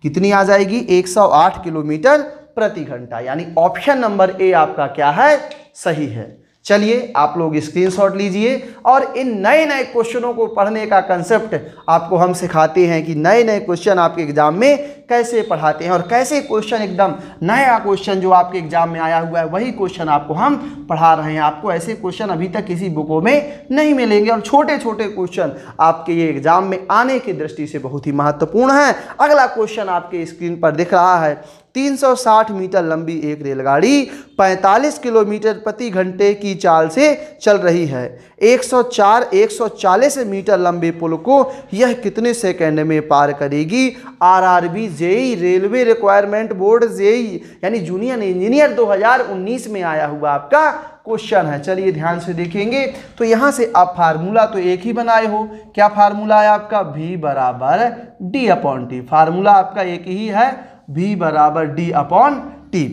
कितनी आ जाएगी 108 किलोमीटर प्रति घंटा यानी ऑप्शन नंबर ए आपका क्या है सही है चलिए आप लोग स्क्रीनशॉट लीजिए और इन नए नए क्वेश्चनों को पढ़ने का कंसेप्ट आपको हम सिखाते हैं कि नए नए क्वेश्चन आपके एग्जाम में कैसे पढ़ाते हैं और कैसे क्वेश्चन एकदम नया क्वेश्चन जो आपके एग्जाम में आया हुआ है वही क्वेश्चन आपको हम पढ़ा रहे हैं आपको ऐसे क्वेश्चन अभी तक किसी बुकों में नहीं मिलेंगे और छोटे छोटे क्वेश्चन आपके ये एग्जाम में आने की दृष्टि से बहुत ही महत्वपूर्ण है अगला क्वेश्चन आपके स्क्रीन पर दिख रहा है 360 मीटर लंबी एक रेलगाड़ी 45 किलोमीटर प्रति घंटे की चाल से चल रही है 104 140 मीटर लंबे पुल को यह कितने सेकंड में पार करेगी RRB JE railway requirement board JE यानी जूनियर इंजीनियर 2019 में आया हुआ आपका क्वेश्चन है चलिए ध्यान से देखेंगे तो यहाँ से आप फार्मूला तो एक ही बनाए हो क्या फार्मूला है आपका भी बराबर डी अपॉन टी फार्मूला आपका एक ही है v बराबर डी अपॉन टी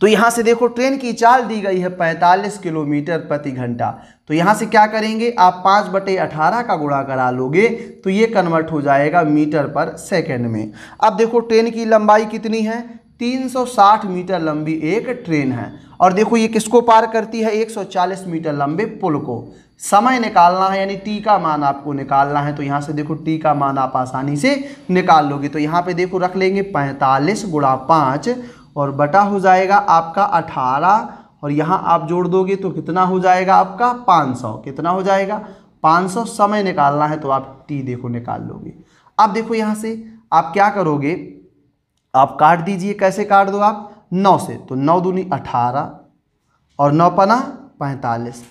तो यहां से देखो ट्रेन की चाल दी गई है 45 किलोमीटर प्रति घंटा तो यहां से क्या करेंगे आप पांच बटे अठारह का गुणा करा लोगे तो ये कन्वर्ट हो जाएगा मीटर पर सेकेंड में अब देखो ट्रेन की लंबाई कितनी है 360 मीटर लंबी एक ट्रेन है और देखो ये किसको पार करती है 140 मीटर लंबे पुल को समय निकालना है यानी टी का मान आपको निकालना है तो यहाँ से देखो टी का मान आप आसानी से निकाल लोगे तो यहाँ पे देखो रख लेंगे 45 गुड़ा पाँच और बटा हो जाएगा आपका 18 और यहाँ आप जोड़ दोगे तो कितना हो जाएगा आपका पाँच कितना हो जाएगा पाँच समय निकालना है तो आप टी देखो निकाल लोगे अब देखो यहाँ से आप क्या करोगे आप काट दीजिए कैसे काट दो आप नौ से तो नौ दूनी अठारह और नौ पना पैंतालीस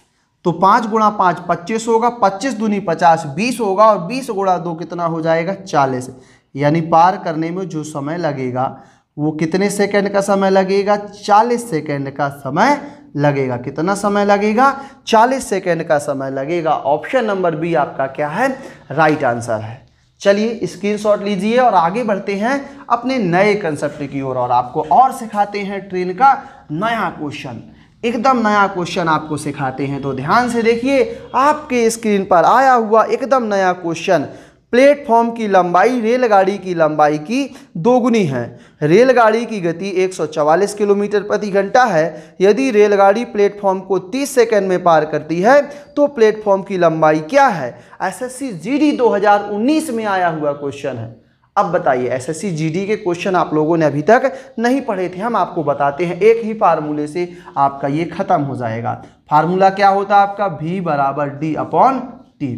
तो पाँच गुणा पाँच पच्चीस होगा पच्चीस दूनी पचास बीस होगा और बीस गुणा दो कितना हो जाएगा चालीस यानी पार करने में जो समय लगेगा वो कितने सेकंड का समय लगेगा चालीस सेकंड का समय लगेगा कितना समय लगेगा चालीस सेकेंड का समय लगेगा ऑप्शन नंबर बी आपका क्या है राइट right आंसर है चलिए स्क्रीनशॉट लीजिए और आगे बढ़ते हैं अपने नए कंसेप्ट की ओर और आपको और सिखाते हैं ट्रेन का नया क्वेश्चन एकदम नया क्वेश्चन आपको सिखाते हैं तो ध्यान से देखिए आपके स्क्रीन पर आया हुआ एकदम नया क्वेश्चन प्लेटफॉर्म की लंबाई रेलगाड़ी की लंबाई की दोगुनी है रेलगाड़ी की गति 144 किलोमीटर प्रति घंटा है यदि रेलगाड़ी प्लेटफॉर्म को 30 सेकंड में पार करती है तो प्लेटफॉर्म की लंबाई क्या है एसएससी जीडी 2019 में आया हुआ क्वेश्चन है अब बताइए एसएससी जीडी के क्वेश्चन आप लोगों ने अभी तक नहीं पढ़े थे हम आपको बताते हैं एक ही फार्मूले से आपका ये खत्म हो जाएगा फार्मूला क्या होता है आपका भी बराबर डी अपॉन टी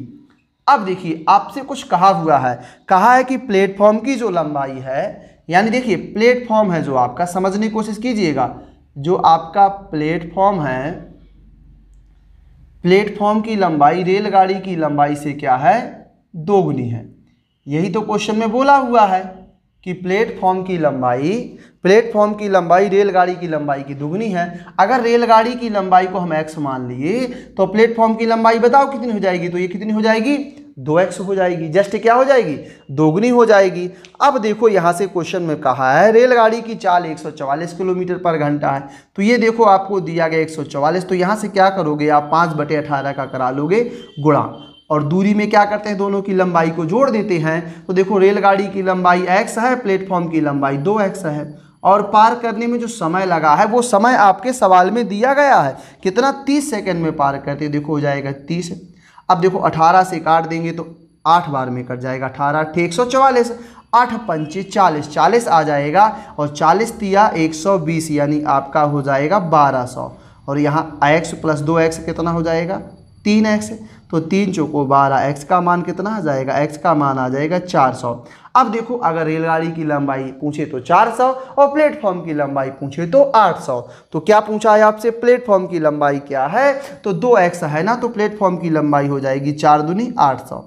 अब देखिए आपसे कुछ कहा हुआ है कहा है कि प्लेटफॉर्म की जो लंबाई है यानी देखिए प्लेटफॉर्म है जो आपका समझने की कोशिश कीजिएगा जो आपका प्लेटफॉर्म है प्लेटफॉर्म की लंबाई रेलगाड़ी की लंबाई से क्या है दोगुनी है यही तो क्वेश्चन में बोला हुआ है कि प्लेटफॉर्म की लंबाई प्लेटफॉर्म की लंबाई रेलगाड़ी की लंबाई की दुगनी है अगर रेलगाड़ी की लंबाई को हम एक्स मान लिए तो प्लेटफॉर्म की लंबाई बताओ कितनी हो जाएगी तो ये कितनी हो जाएगी दो एक्स हो जाएगी जस्ट क्या हो जाएगी दोगुनी हो जाएगी अब देखो यहाँ से क्वेश्चन में कहा है रेलगाड़ी की चाल 144 किलोमीटर पर घंटा है तो ये देखो आपको दिया गया 144 तो यहाँ से क्या करोगे आप पाँच बटे अठारह का करा लोगे गुणा और दूरी में क्या करते हैं दोनों की लंबाई को जोड़ देते हैं तो देखो रेलगाड़ी की लंबाई एक्स है प्लेटफॉर्म की लंबाई दो एक्स है और पार करने में जो समय लगा है वो समय आपके सवाल में दिया गया है कितना तीस सेकेंड में पार करते देखो हो जाएगा तीस अब देखो अठारह से काट देंगे तो आठ बार में कट जाएगा अठारह एक सौ चवालीस आठ पंचे चालीस चालीस आ जाएगा और चालीस तिया एक सौ बीस यानी आपका हो जाएगा बारह सौ और यहाँ एक्स प्लस दो एक्स कितना हो जाएगा तीन एक्स तो तीन चौको बारह एक्स का मान कितना आ जाएगा एक्स का मान आ जाएगा चार सौ अब देखो अगर रेलगाड़ी की लंबाई पूछे तो चार सौ और प्लेटफॉर्म की लंबाई पूछे तो आठ सौ तो क्या पूछा है आपसे प्लेटफॉर्म की लंबाई क्या है तो दो एक्स है ना तो प्लेटफॉर्म की लंबाई हो जाएगी चार दुनी आठ सौ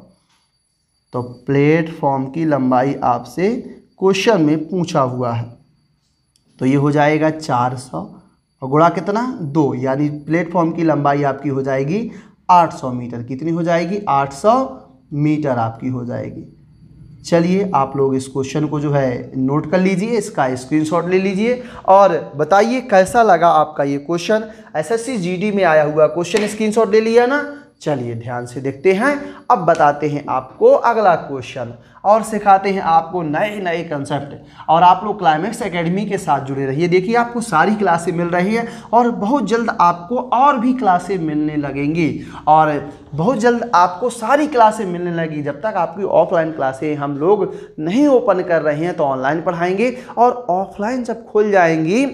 तो प्लेटफॉर्म की लंबाई आपसे क्वेश्चन में पूछा हुआ है तो ये हो जाएगा सौ और गुणा कितना दो यानी प्लेटफॉर्म की लंबाई आपकी हो जाएगी 800 मीटर कितनी हो जाएगी 800 मीटर आपकी हो जाएगी चलिए आप लोग इस क्वेश्चन को जो है नोट कर लीजिए इसका स्क्रीनशॉट ले लीजिए और बताइए कैसा लगा आपका ये क्वेश्चन एसएससी जीडी में आया हुआ क्वेश्चन स्क्रीनशॉट ले लिया ना चलिए ध्यान से देखते हैं अब बताते हैं आपको अगला क्वेश्चन और सिखाते हैं आपको नए नए कंसेप्ट और आप लोग क्लाइमेक्स एकेडमी के साथ जुड़े रहिए देखिए आपको सारी क्लासें मिल रही है और बहुत जल्द आपको और भी क्लासें मिलने लगेंगी और बहुत जल्द आपको सारी क्लासें मिलने लगी जब तक आपकी ऑफलाइन क्लासें हम लोग नहीं ओपन कर रहे हैं तो ऑनलाइन पढ़ाएंगे और ऑफलाइन जब खुल जाएंगी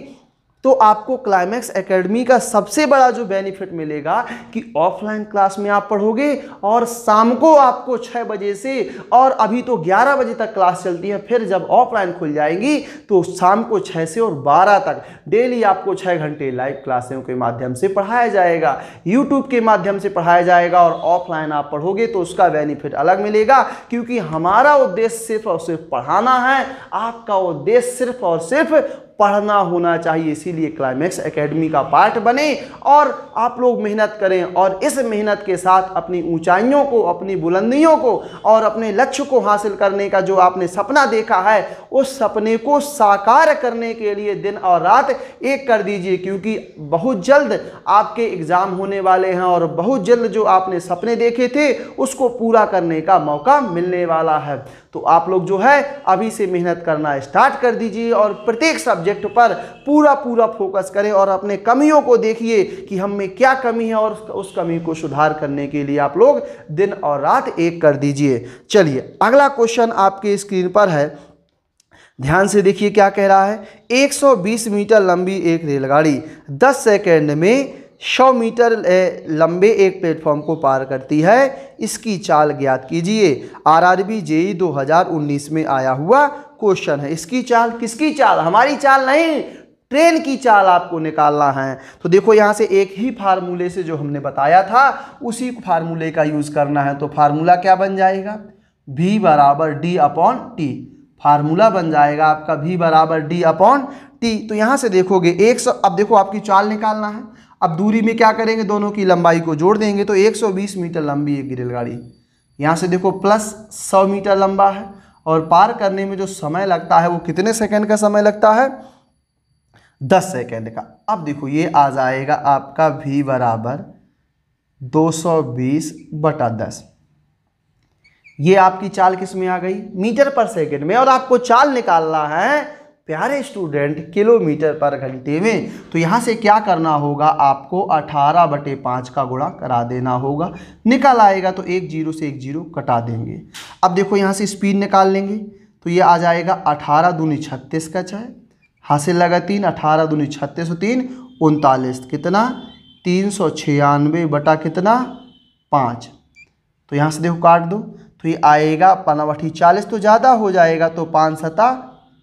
तो आपको क्लाइमैक्स एकेडमी का सबसे बड़ा जो बेनिफिट मिलेगा कि ऑफलाइन क्लास में आप पढ़ोगे और शाम को आपको छः बजे से और अभी तो ग्यारह बजे तक क्लास चलती है फिर जब ऑफलाइन खुल जाएंगी तो शाम को छः से और बारह तक डेली आपको छः घंटे लाइव क्लासों के माध्यम से पढ़ाया जाएगा यूट्यूब के माध्यम से पढ़ाया जाएगा और ऑफलाइन आप पढ़ोगे तो उसका बेनिफिट अलग मिलेगा क्योंकि हमारा उद्देश्य सिर्फ और सिर्फ पढ़ाना है आपका उद्देश्य सिर्फ और सिर्फ पढ़ना होना चाहिए इसीलिए क्लाइमैक्स एकेडमी का पार्ट बने और आप लोग मेहनत करें और इस मेहनत के साथ अपनी ऊंचाइयों को अपनी बुलंदियों को और अपने लक्ष्य को हासिल करने का जो आपने सपना देखा है उस सपने को साकार करने के लिए दिन और रात एक कर दीजिए क्योंकि बहुत जल्द आपके एग्ज़ाम होने वाले हैं और बहुत जल्द जो आपने सपने देखे थे उसको पूरा करने का मौका मिलने वाला है तो आप लोग जो है अभी से मेहनत करना स्टार्ट कर दीजिए और प्रत्येक सब्जेक्ट सब्जेक्ट पर पूरा पूरा फोकस करें और अपने कमियों को देखिए कि हम में क्या कमी है और उस कमी को सुधार करने के लिए आप लोग दिन और रात एक कर दीजिए चलिए अगला क्वेश्चन आपके स्क्रीन पर है ध्यान से देखिए क्या कह रहा है 120 मीटर लंबी एक रेलगाड़ी 10 सेकेंड में 100 मीटर लंबे एक प्लेटफॉर्म को पार करती है इसकी चाल ज्ञात कीजिए आरआरबी आर जेई दो में आया हुआ क्वेश्चन है इसकी चाल किसकी चाल हमारी चाल नहीं ट्रेन की चाल आपको निकालना है तो देखो यहाँ से एक ही फार्मूले से जो हमने बताया था उसी फार्मूले का यूज़ करना है तो फार्मूला क्या बन जाएगा भी बराबर डी अपॉन टी फार्मूला बन जाएगा आपका भी बराबर डी अपॉन टी तो यहाँ से देखोगे एक सौ अब देखो आपकी चाल निकालना है अब दूरी में क्या करेंगे दोनों की लंबाई को जोड़ देंगे तो एक मीटर लंबी एक रेलगाड़ी यहाँ से देखो प्लस सौ मीटर लंबा है और पार करने में जो समय लगता है वो कितने सेकेंड का समय लगता है दस सेकेंड का अब देखो ये आ जाएगा आपका भी बराबर 220 बटा दस ये आपकी चाल किस में आ गई मीटर पर सेकेंड में और आपको चाल निकालना है प्यारे स्टूडेंट किलोमीटर पर घंटे में तो यहाँ से क्या करना होगा आपको 18 बटे पाँच का गुणा करा देना होगा निकल आएगा तो एक जीरो से एक जीरो कटा देंगे अब देखो यहाँ से स्पीड निकाल लेंगे तो ये आ जाएगा अठारह दूनी छत्तीस का छः हासिल लगा तीन अठारह दूनी छत्तीस तीन उनतालीस कितना तीन सौ छियानवे बटा कितना पाँच तो यहाँ से देखो काट दो तो ये आएगा पनावठी चालीस तो ज़्यादा हो जाएगा तो पाँच सता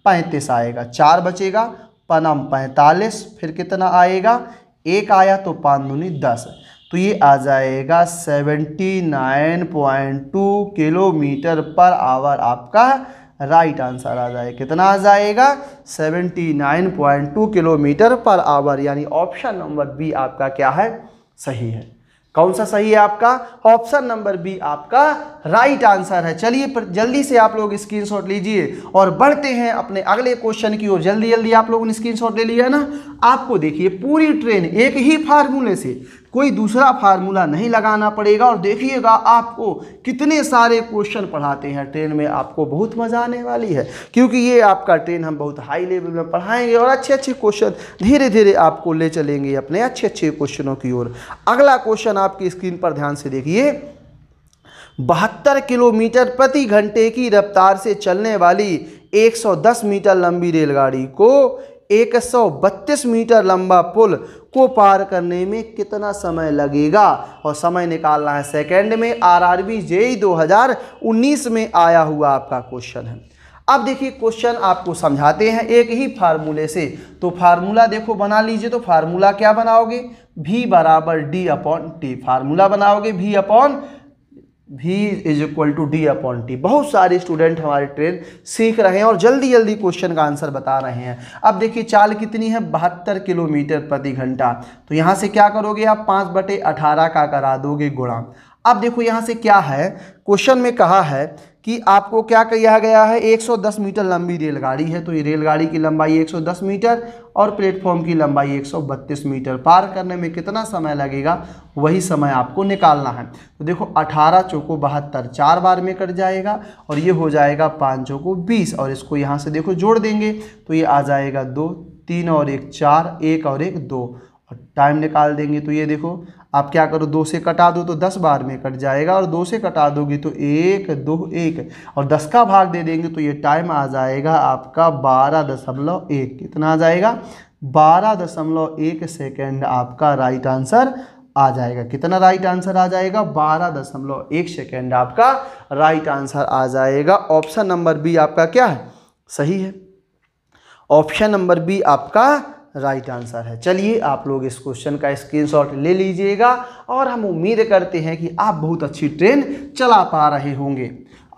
पैंतीस आएगा चार बचेगा पनम पैंतालीस फिर कितना आएगा एक आया तो पाँच दूनी दस तो ये आ जाएगा seventy nine point two kilometre per hour आपका राइट आंसर आ जाएगा कितना आ जाएगा seventy nine point two kilometre per hour यानी ऑप्शन नंबर बी आपका क्या है सही है कौन सा सही है आपका ऑप्शन नंबर बी आपका राइट आंसर है चलिए जल्दी से आप लोग स्क्रीनशॉट लीजिए और बढ़ते हैं अपने अगले क्वेश्चन की ओर जल्दी जल्दी आप लोगों ने स्क्रीनशॉट ले लिया ना आपको देखिए पूरी ट्रेन एक ही फार्मूले से कोई दूसरा फार्मूला नहीं लगाना पड़ेगा और देखिएगा आपको कितने सारे क्वेश्चन पढ़ाते हैं ट्रेन में आपको बहुत मज़ा आने वाली है क्योंकि ये आपका ट्रेन हम बहुत हाई लेवल में पढ़ाएंगे और अच्छे अच्छे क्वेश्चन धीरे धीरे आपको ले चलेंगे अपने अच्छे अच्छे क्वेश्चनों की ओर अगला क्वेश्चन आपकी स्क्रीन पर ध्यान से देखिए बहत्तर किलोमीटर प्रति घंटे की रफ्तार से चलने वाली 110 मीटर लंबी रेलगाड़ी को एक मीटर लंबा पुल को पार करने में कितना समय लगेगा और समय निकालना है सेकेंड में आरआरबी जेई 2019 में आया हुआ आपका क्वेश्चन है अब देखिए क्वेश्चन आपको समझाते हैं एक ही फार्मूले से तो फार्मूला देखो बना लीजिए तो फार्मूला क्या बनाओगे भी बराबर डी अपॉन टी फार्मूला बनाओगे भी upon V is equal to D upon T बहुत सारे स्टूडेंट हमारे ट्रेन सीख रहे हैं और जल्दी जल्दी क्वेश्चन का आंसर बता रहे हैं अब देखिए चाल कितनी है बहत्तर किलोमीटर प्रति घंटा तो यहाँ से क्या करोगे आप पाँच बटे अठारह का करा दोगे गुणा अब देखो यहाँ से क्या है क्वेश्चन में कहा है कि आपको क्या किया गया है 110 मीटर लंबी रेलगाड़ी है तो ये रेलगाड़ी की लंबाई 110 मीटर और प्लेटफॉर्म की लंबाई 132 मीटर पार करने में कितना समय लगेगा वही समय आपको निकालना है तो देखो 18 चौको बहत्तर चार बार में कट जाएगा और ये हो जाएगा पाँच चौको बीस और इसको यहाँ से देखो जोड़ देंगे तो ये आ जाएगा दो तीन और एक चार एक और एक दो और टाइम निकाल देंगे तो ये देखो आप क्या करो दो से कटा दो तो दस बार में कट जाएगा और दो से कटा दोगे तो एक दो एक और दस का भाग दे देंगे तो ये टाइम आ जाएगा आपका बारह दशमलव एक कितना आ जाएगा बारह दशमलव एक सेकेंड आपका राइट आंसर आ जाएगा कितना राइट आंसर आ जाएगा बारह दशमलव एक सेकेंड आपका राइट आंसर आ जाएगा ऑप्शन नंबर बी आपका क्या है सही है ऑप्शन नंबर बी आपका राइट आंसर है चलिए आप लोग इस क्वेश्चन का स्क्रीनशॉट ले लीजिएगा और हम उम्मीद करते हैं कि आप बहुत अच्छी ट्रेन चला पा रहे होंगे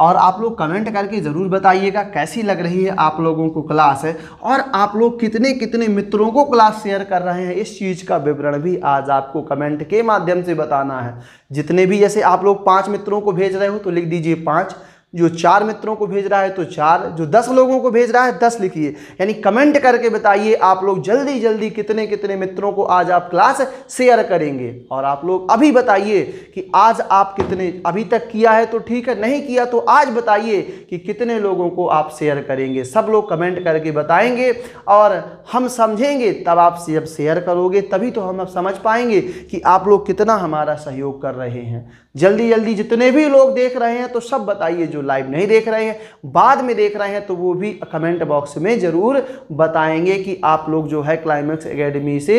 और आप लोग कमेंट करके ज़रूर बताइएगा कैसी लग रही है आप लोगों को क्लास है और आप लोग कितने कितने मित्रों को क्लास शेयर कर रहे हैं इस चीज़ का विवरण भी आज आपको कमेंट के माध्यम से बताना है जितने भी जैसे आप लोग पाँच मित्रों को भेज रहे हो तो लिख दीजिए पाँच जो चार मित्रों को भेज रहा है तो चार जो दस लोगों को भेज रहा है दस लिखिए यानी कमेंट करके बताइए आप लोग जल्दी जल्दी कितने कितने मित्रों को आज आप क्लास शेयर करेंगे और आप लोग अभी बताइए कि आज आप कितने अभी तक किया है तो ठीक है नहीं किया तो आज बताइए कि कितने लोगों को आप शेयर करेंगे सब लोग कमेंट करके बताएंगे और हम समझेंगे तब आप जब शेयर करोगे तभी तो हम समझ पाएंगे कि आप लोग कितना हमारा सहयोग कर रहे हैं जल्दी जल्दी जितने भी लोग देख रहे हैं तो सब बताइए जो लाइव नहीं देख रहे हैं बाद में देख रहे हैं तो वो भी कमेंट बॉक्स में ज़रूर बताएंगे कि आप लोग जो है क्लाइमैक्स एकेडमी से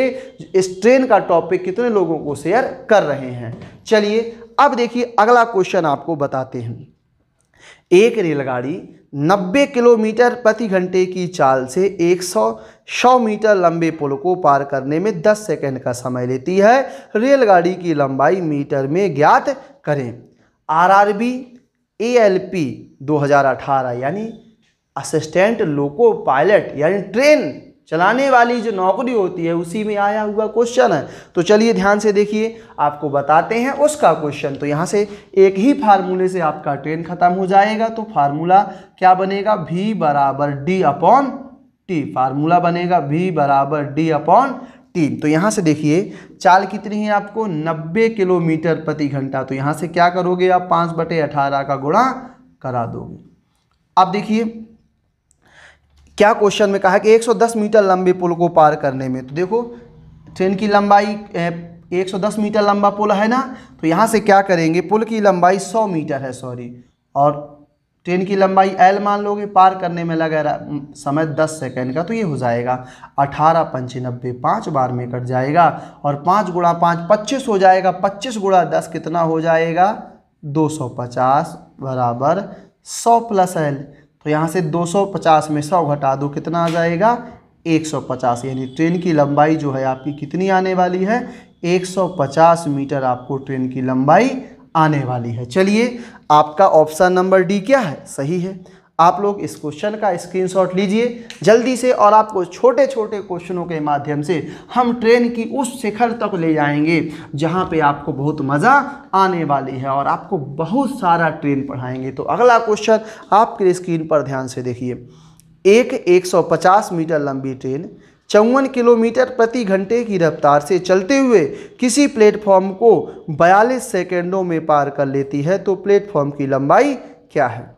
इस ट्रेन का टॉपिक कितने लोगों को शेयर कर रहे हैं चलिए अब देखिए अगला क्वेश्चन आपको बताते हैं एक रेलगाड़ी 90 किलोमीटर प्रति घंटे की चाल से 100 सौ मीटर लंबे पुल को पार करने में 10 सेकंड का समय लेती है रेलगाड़ी की लंबाई मीटर में ज्ञात करें आरआरबी एएलपी 2018 यानी असिस्टेंट लोको पायलट यानी ट्रेन चलाने वाली जो नौकरी होती है उसी में आया हुआ क्वेश्चन है तो चलिए ध्यान से देखिए आपको बताते हैं उसका क्वेश्चन तो यहाँ से एक ही फार्मूले से आपका ट्रेन खत्म हो जाएगा तो फार्मूला क्या बनेगा भी बराबर डी अपॉन टी फार्मूला बनेगा भी बराबर डी अपॉन टी तो यहाँ से देखिए चाल कितनी है आपको नब्बे किलोमीटर प्रति घंटा तो यहाँ से क्या करोगे आप पाँच बटे अठारह का गुणा करा दोगे अब देखिए क्या क्वेश्चन में कहा है कि 110 मीटर लंबे पुल को पार करने में तो देखो ट्रेन की लंबाई 110 मीटर लंबा पुल है ना तो यहाँ से क्या करेंगे पुल की लंबाई 100 मीटर है सॉरी और ट्रेन की लंबाई एल मान लोगे पार करने में लगा समय 10 सेकंड का तो ये हो जाएगा अठारह नब्बे पाँच बार में कट जाएगा और पाँच गुणा पाँच पच्चीस हो जाएगा पच्चीस गुणा दस कितना हो जाएगा पचास बराबर सौ प्लस एल तो यहाँ से 250 में 100 घटा दो कितना आ जाएगा 150 यानी ट्रेन की लंबाई जो है आपकी कितनी आने वाली है 150 मीटर आपको ट्रेन की लंबाई आने वाली है चलिए आपका ऑप्शन नंबर डी क्या है सही है आप लोग इस क्वेश्चन का स्क्रीनशॉट लीजिए जल्दी से और आपको छोटे छोटे क्वेश्चनों के माध्यम से हम ट्रेन की उस शिखर तक ले जाएंगे जहाँ पे आपको बहुत मज़ा आने वाली है और आपको बहुत सारा ट्रेन पढ़ाएंगे तो अगला क्वेश्चन आपके स्क्रीन पर ध्यान से देखिए एक 150 मीटर लंबी ट्रेन चौवन किलोमीटर प्रति घंटे की रफ्तार से चलते हुए किसी प्लेटफॉर्म को बयालीस सेकेंडों में पार कर लेती है तो प्लेटफॉर्म की लंबाई क्या है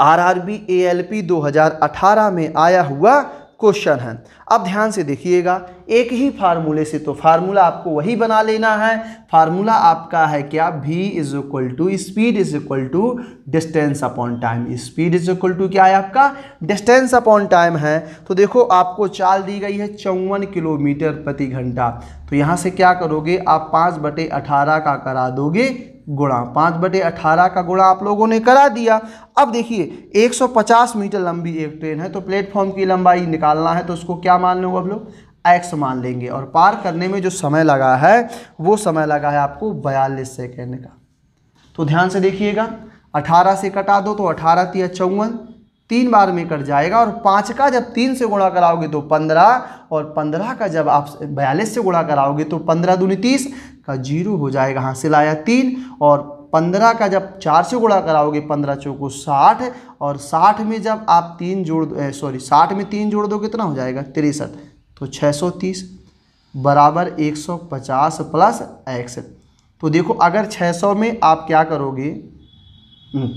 आरआरबी एएलपी 2018 में आया हुआ क्वेश्चन है अब ध्यान से देखिएगा एक ही फार्मूले से तो फार्मूला आपको वही बना लेना है फार्मूला आपका है क्या भी is equal to speed is equal to distance upon time speed is equal to क्या है आपका डिस्टेंस अपॉन टाइम है तो देखो आपको चाल दी गई है चौवन किलोमीटर प्रति घंटा तो यहाँ से क्या करोगे आप पाँच बटे अठारह का करा दोगे गुणा पाँच बटे अठारह का गुणा आप लोगों ने करा दिया अब देखिए 150 मीटर लंबी एक ट्रेन है तो प्लेटफॉर्म की लंबाई निकालना है तो उसको क्या मान लो अब लोग एक्स मान लेंगे और पार करने में जो समय लगा है वो समय लगा है आपको बयालीस सेकेंड का तो ध्यान से देखिएगा अठारह से कटा दो तो अठारह तीन चौवन तीन बार में कट जाएगा और पाँच का जब तीन से गुणा कराओगे तो पंद्रह और पंद्रह का जब आप बयालीस से गुणा कराओगे तो पंद्रह दूनी तीस का जीरो हो जाएगा हाँ सिलाया तीन और पंद्रह का जब चार से गुणा कराओगे पंद्रह चौको साठ और साठ में जब आप तीन जोड़ सॉरी साठ में तीन जोड़ दो कितना हो जाएगा तिरसठ तो छः सौ तीस बराबर एक सौ पचास प्लस एक्स तो देखो अगर छः सौ में आप क्या करोगे हम्म,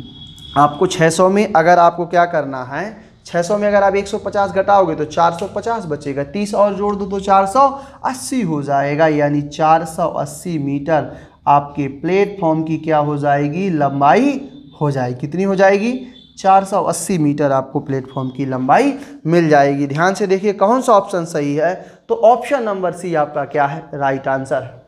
आपको छः सौ में अगर आपको क्या करना है छः सौ में अगर आप एक सौ पचास घटाओगे तो चार सौ पचास बचेगा तीस और जोड़ दो तो चार सौ अस्सी हो जाएगा यानी चार सौ अस्सी मीटर आपके प्लेटफॉर्म की क्या हो जाएगी लंबाई हो जाएगी कितनी हो जाएगी 480 मीटर आपको प्लेटफॉर्म की लंबाई मिल जाएगी ध्यान से देखिए कौन सा ऑप्शन सही है तो ऑप्शन नंबर सी आपका क्या है राइट आंसर है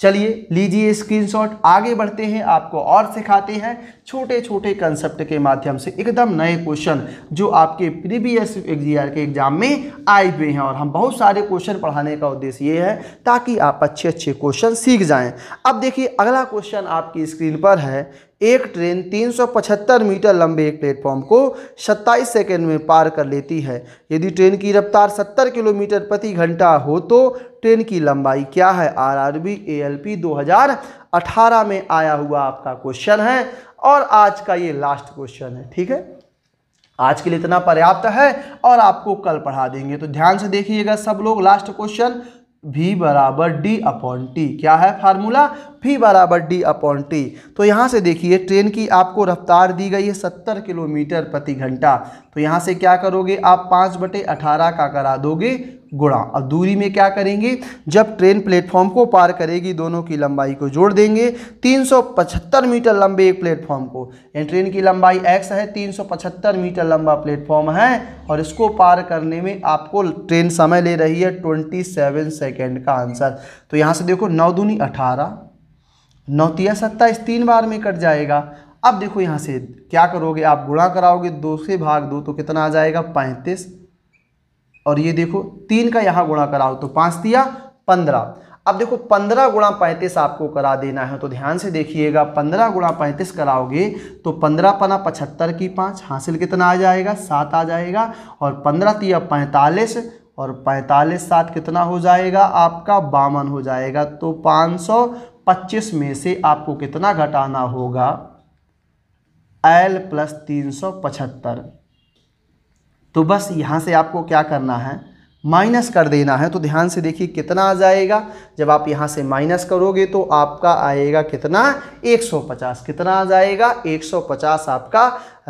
चलिए लीजिए स्क्रीनशॉट आगे बढ़ते हैं आपको और सिखाते हैं छोटे छोटे कंसेप्ट के माध्यम से एकदम नए क्वेश्चन जो आपके प्रीवियस एग्जीआर के एग्जाम में आए हुए हैं और हम बहुत सारे क्वेश्चन पढ़ाने का उद्देश्य ये है ताकि आप अच्छे अच्छे क्वेश्चन सीख जाएं अब देखिए अगला क्वेश्चन आपकी स्क्रीन पर है एक ट्रेन 375 मीटर लंबे एक प्लेटफॉर्म को 27 सेकंड में पार कर लेती है यदि ट्रेन की रफ्तार 70 किलोमीटर प्रति घंटा हो तो ट्रेन की लंबाई क्या है आरआरबी एएलपी 2018 में आया हुआ आपका क्वेश्चन है और आज का ये लास्ट क्वेश्चन है ठीक है आज के लिए इतना पर्याप्त है और आपको कल पढ़ा देंगे तो ध्यान से देखिएगा सब लोग लास्ट क्वेश्चन भी बराबर डी अपॉन टी क्या है फार्मूला फी बराबर डी अपॉन टी तो यहाँ से देखिए ट्रेन की आपको रफ्तार दी गई है सत्तर किलोमीटर प्रति घंटा तो यहाँ से क्या करोगे आप पाँच बटे अठारह का करा दोगे गुणा अब दूरी में क्या करेंगे जब ट्रेन प्लेटफॉर्म को पार करेगी दोनों की लंबाई को जोड़ देंगे 375 मीटर लंबे एक प्लेटफॉर्म को यानी ट्रेन की लंबाई एक्स है 375 मीटर लंबा प्लेटफॉर्म है और इसको पार करने में आपको ट्रेन समय ले रही है 27 सेकंड का आंसर तो यहाँ से देखो नौ दूनी अठारह नौतिया सत्ताईस तीन बार में कट जाएगा अब देखो यहाँ से क्या करोगे आप गुणा कराओगे दो से भाग दो तो कितना आ जाएगा पैंतीस और ये देखो तीन का यहाँ गुणा कराओ तो पाँच दिया पंद्रह अब देखो पंद्रह गुणा पैंतीस आपको करा देना है तो ध्यान से देखिएगा पंद्रह गुणा पैंतीस कराओगे तो पंद्रह पना पचहत्तर की पाँच हासिल कितना आ जाएगा सात आ जाएगा और पंद्रह तिया पैंतालीस और पैंतालीस सात कितना हो जाएगा आपका बावन हो जाएगा तो पाँच सौ पच्चीस में से आपको कितना घटाना होगा एल प्लस तीन सौ पचहत्तर तो बस यहाँ से आपको क्या करना है माइनस कर देना है तो ध्यान से देखिए कितना आ जाएगा जब आप यहाँ से माइनस करोगे तो आपका आएगा कितना 150 कितना आ जाएगा 150 आपका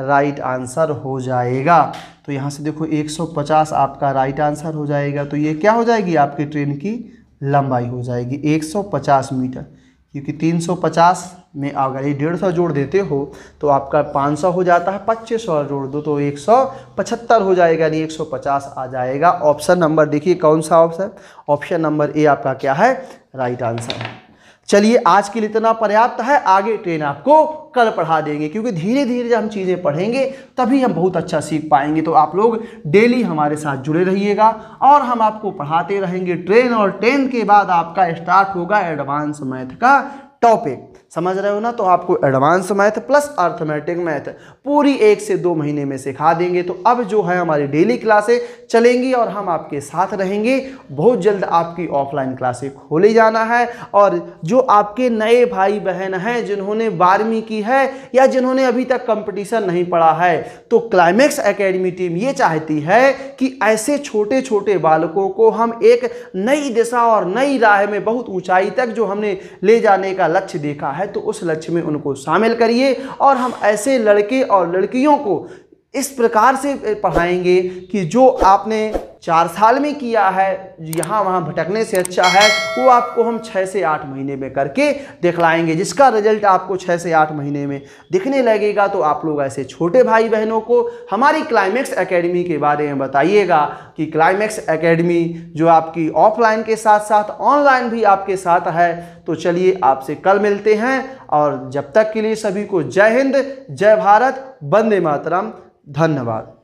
राइट आंसर हो जाएगा तो यहाँ से देखो 150 आपका राइट आंसर हो जाएगा तो ये क्या हो जाएगी आपकी ट्रेन की लंबाई हो जाएगी 150 मीटर क्योंकि 350 में अगर ये डेढ़ सौ जोड़ देते हो तो आपका 500 हो जाता है पच्चीस सौ जोड़ दो तो पचहत्तर हो जाएगा यानी 150 आ जाएगा ऑप्शन नंबर देखिए कौन सा ऑप्शन ऑप्शन नंबर ए आपका क्या है राइट आंसर है चलिए आज के लिए इतना पर्याप्त है आगे ट्रेन आपको कल पढ़ा देंगे क्योंकि धीरे धीरे जब हम चीज़ें पढ़ेंगे तभी हम बहुत अच्छा सीख पाएंगे तो आप लोग डेली हमारे साथ जुड़े रहिएगा और हम आपको पढ़ाते रहेंगे ट्रेन और ट्रेन के बाद आपका स्टार्ट होगा एडवांस मैथ का टॉपिक समझ रहे हो ना तो आपको advance maths plus arithmetic maths पूरी एक से दो महीने में सिखा देंगे तो अब जो है हमारी डेली क्लासे चलेंगी और हम आपके साथ रहेंगे बहुत जल्द आपकी ऑफलाइन क्लासे खोली जाना है और जो आपके नए भाई बहन हैं जिन्होंने बारहवीं की है या जिन्होंने अभी तक कंपटीशन नहीं पढ़ा है तो क्लाइमैक्स एकेडमी टीम ये चाहती है कि ऐसे छोटे छोटे बालकों को हम एक नई दिशा और नई राह में बहुत ऊंचाई तक जो हमने ले जाने का लक्ष्य देखा है है तो उस लक्ष्य में उनको शामिल करिए और हम ऐसे लड़के और लड़कियों को इस प्रकार से पढ़ाएंगे कि जो आपने चार साल में किया है यहाँ वहाँ भटकने से अच्छा है वो आपको हम छः से आठ महीने में करके दिखलाएंगे जिसका रिजल्ट आपको छः से आठ महीने में दिखने लगेगा तो आप लोग ऐसे छोटे भाई बहनों को हमारी क्लाइमैक्स एकेडमी के बारे में बताइएगा कि क्लाइमैक्स एकेडमी जो आपकी ऑफलाइन के साथ साथ ऑनलाइन भी आपके साथ है तो चलिए आपसे कल मिलते हैं और जब तक के लिए सभी को जय हिंद जय भारत वंदे मातरम धन्यवाद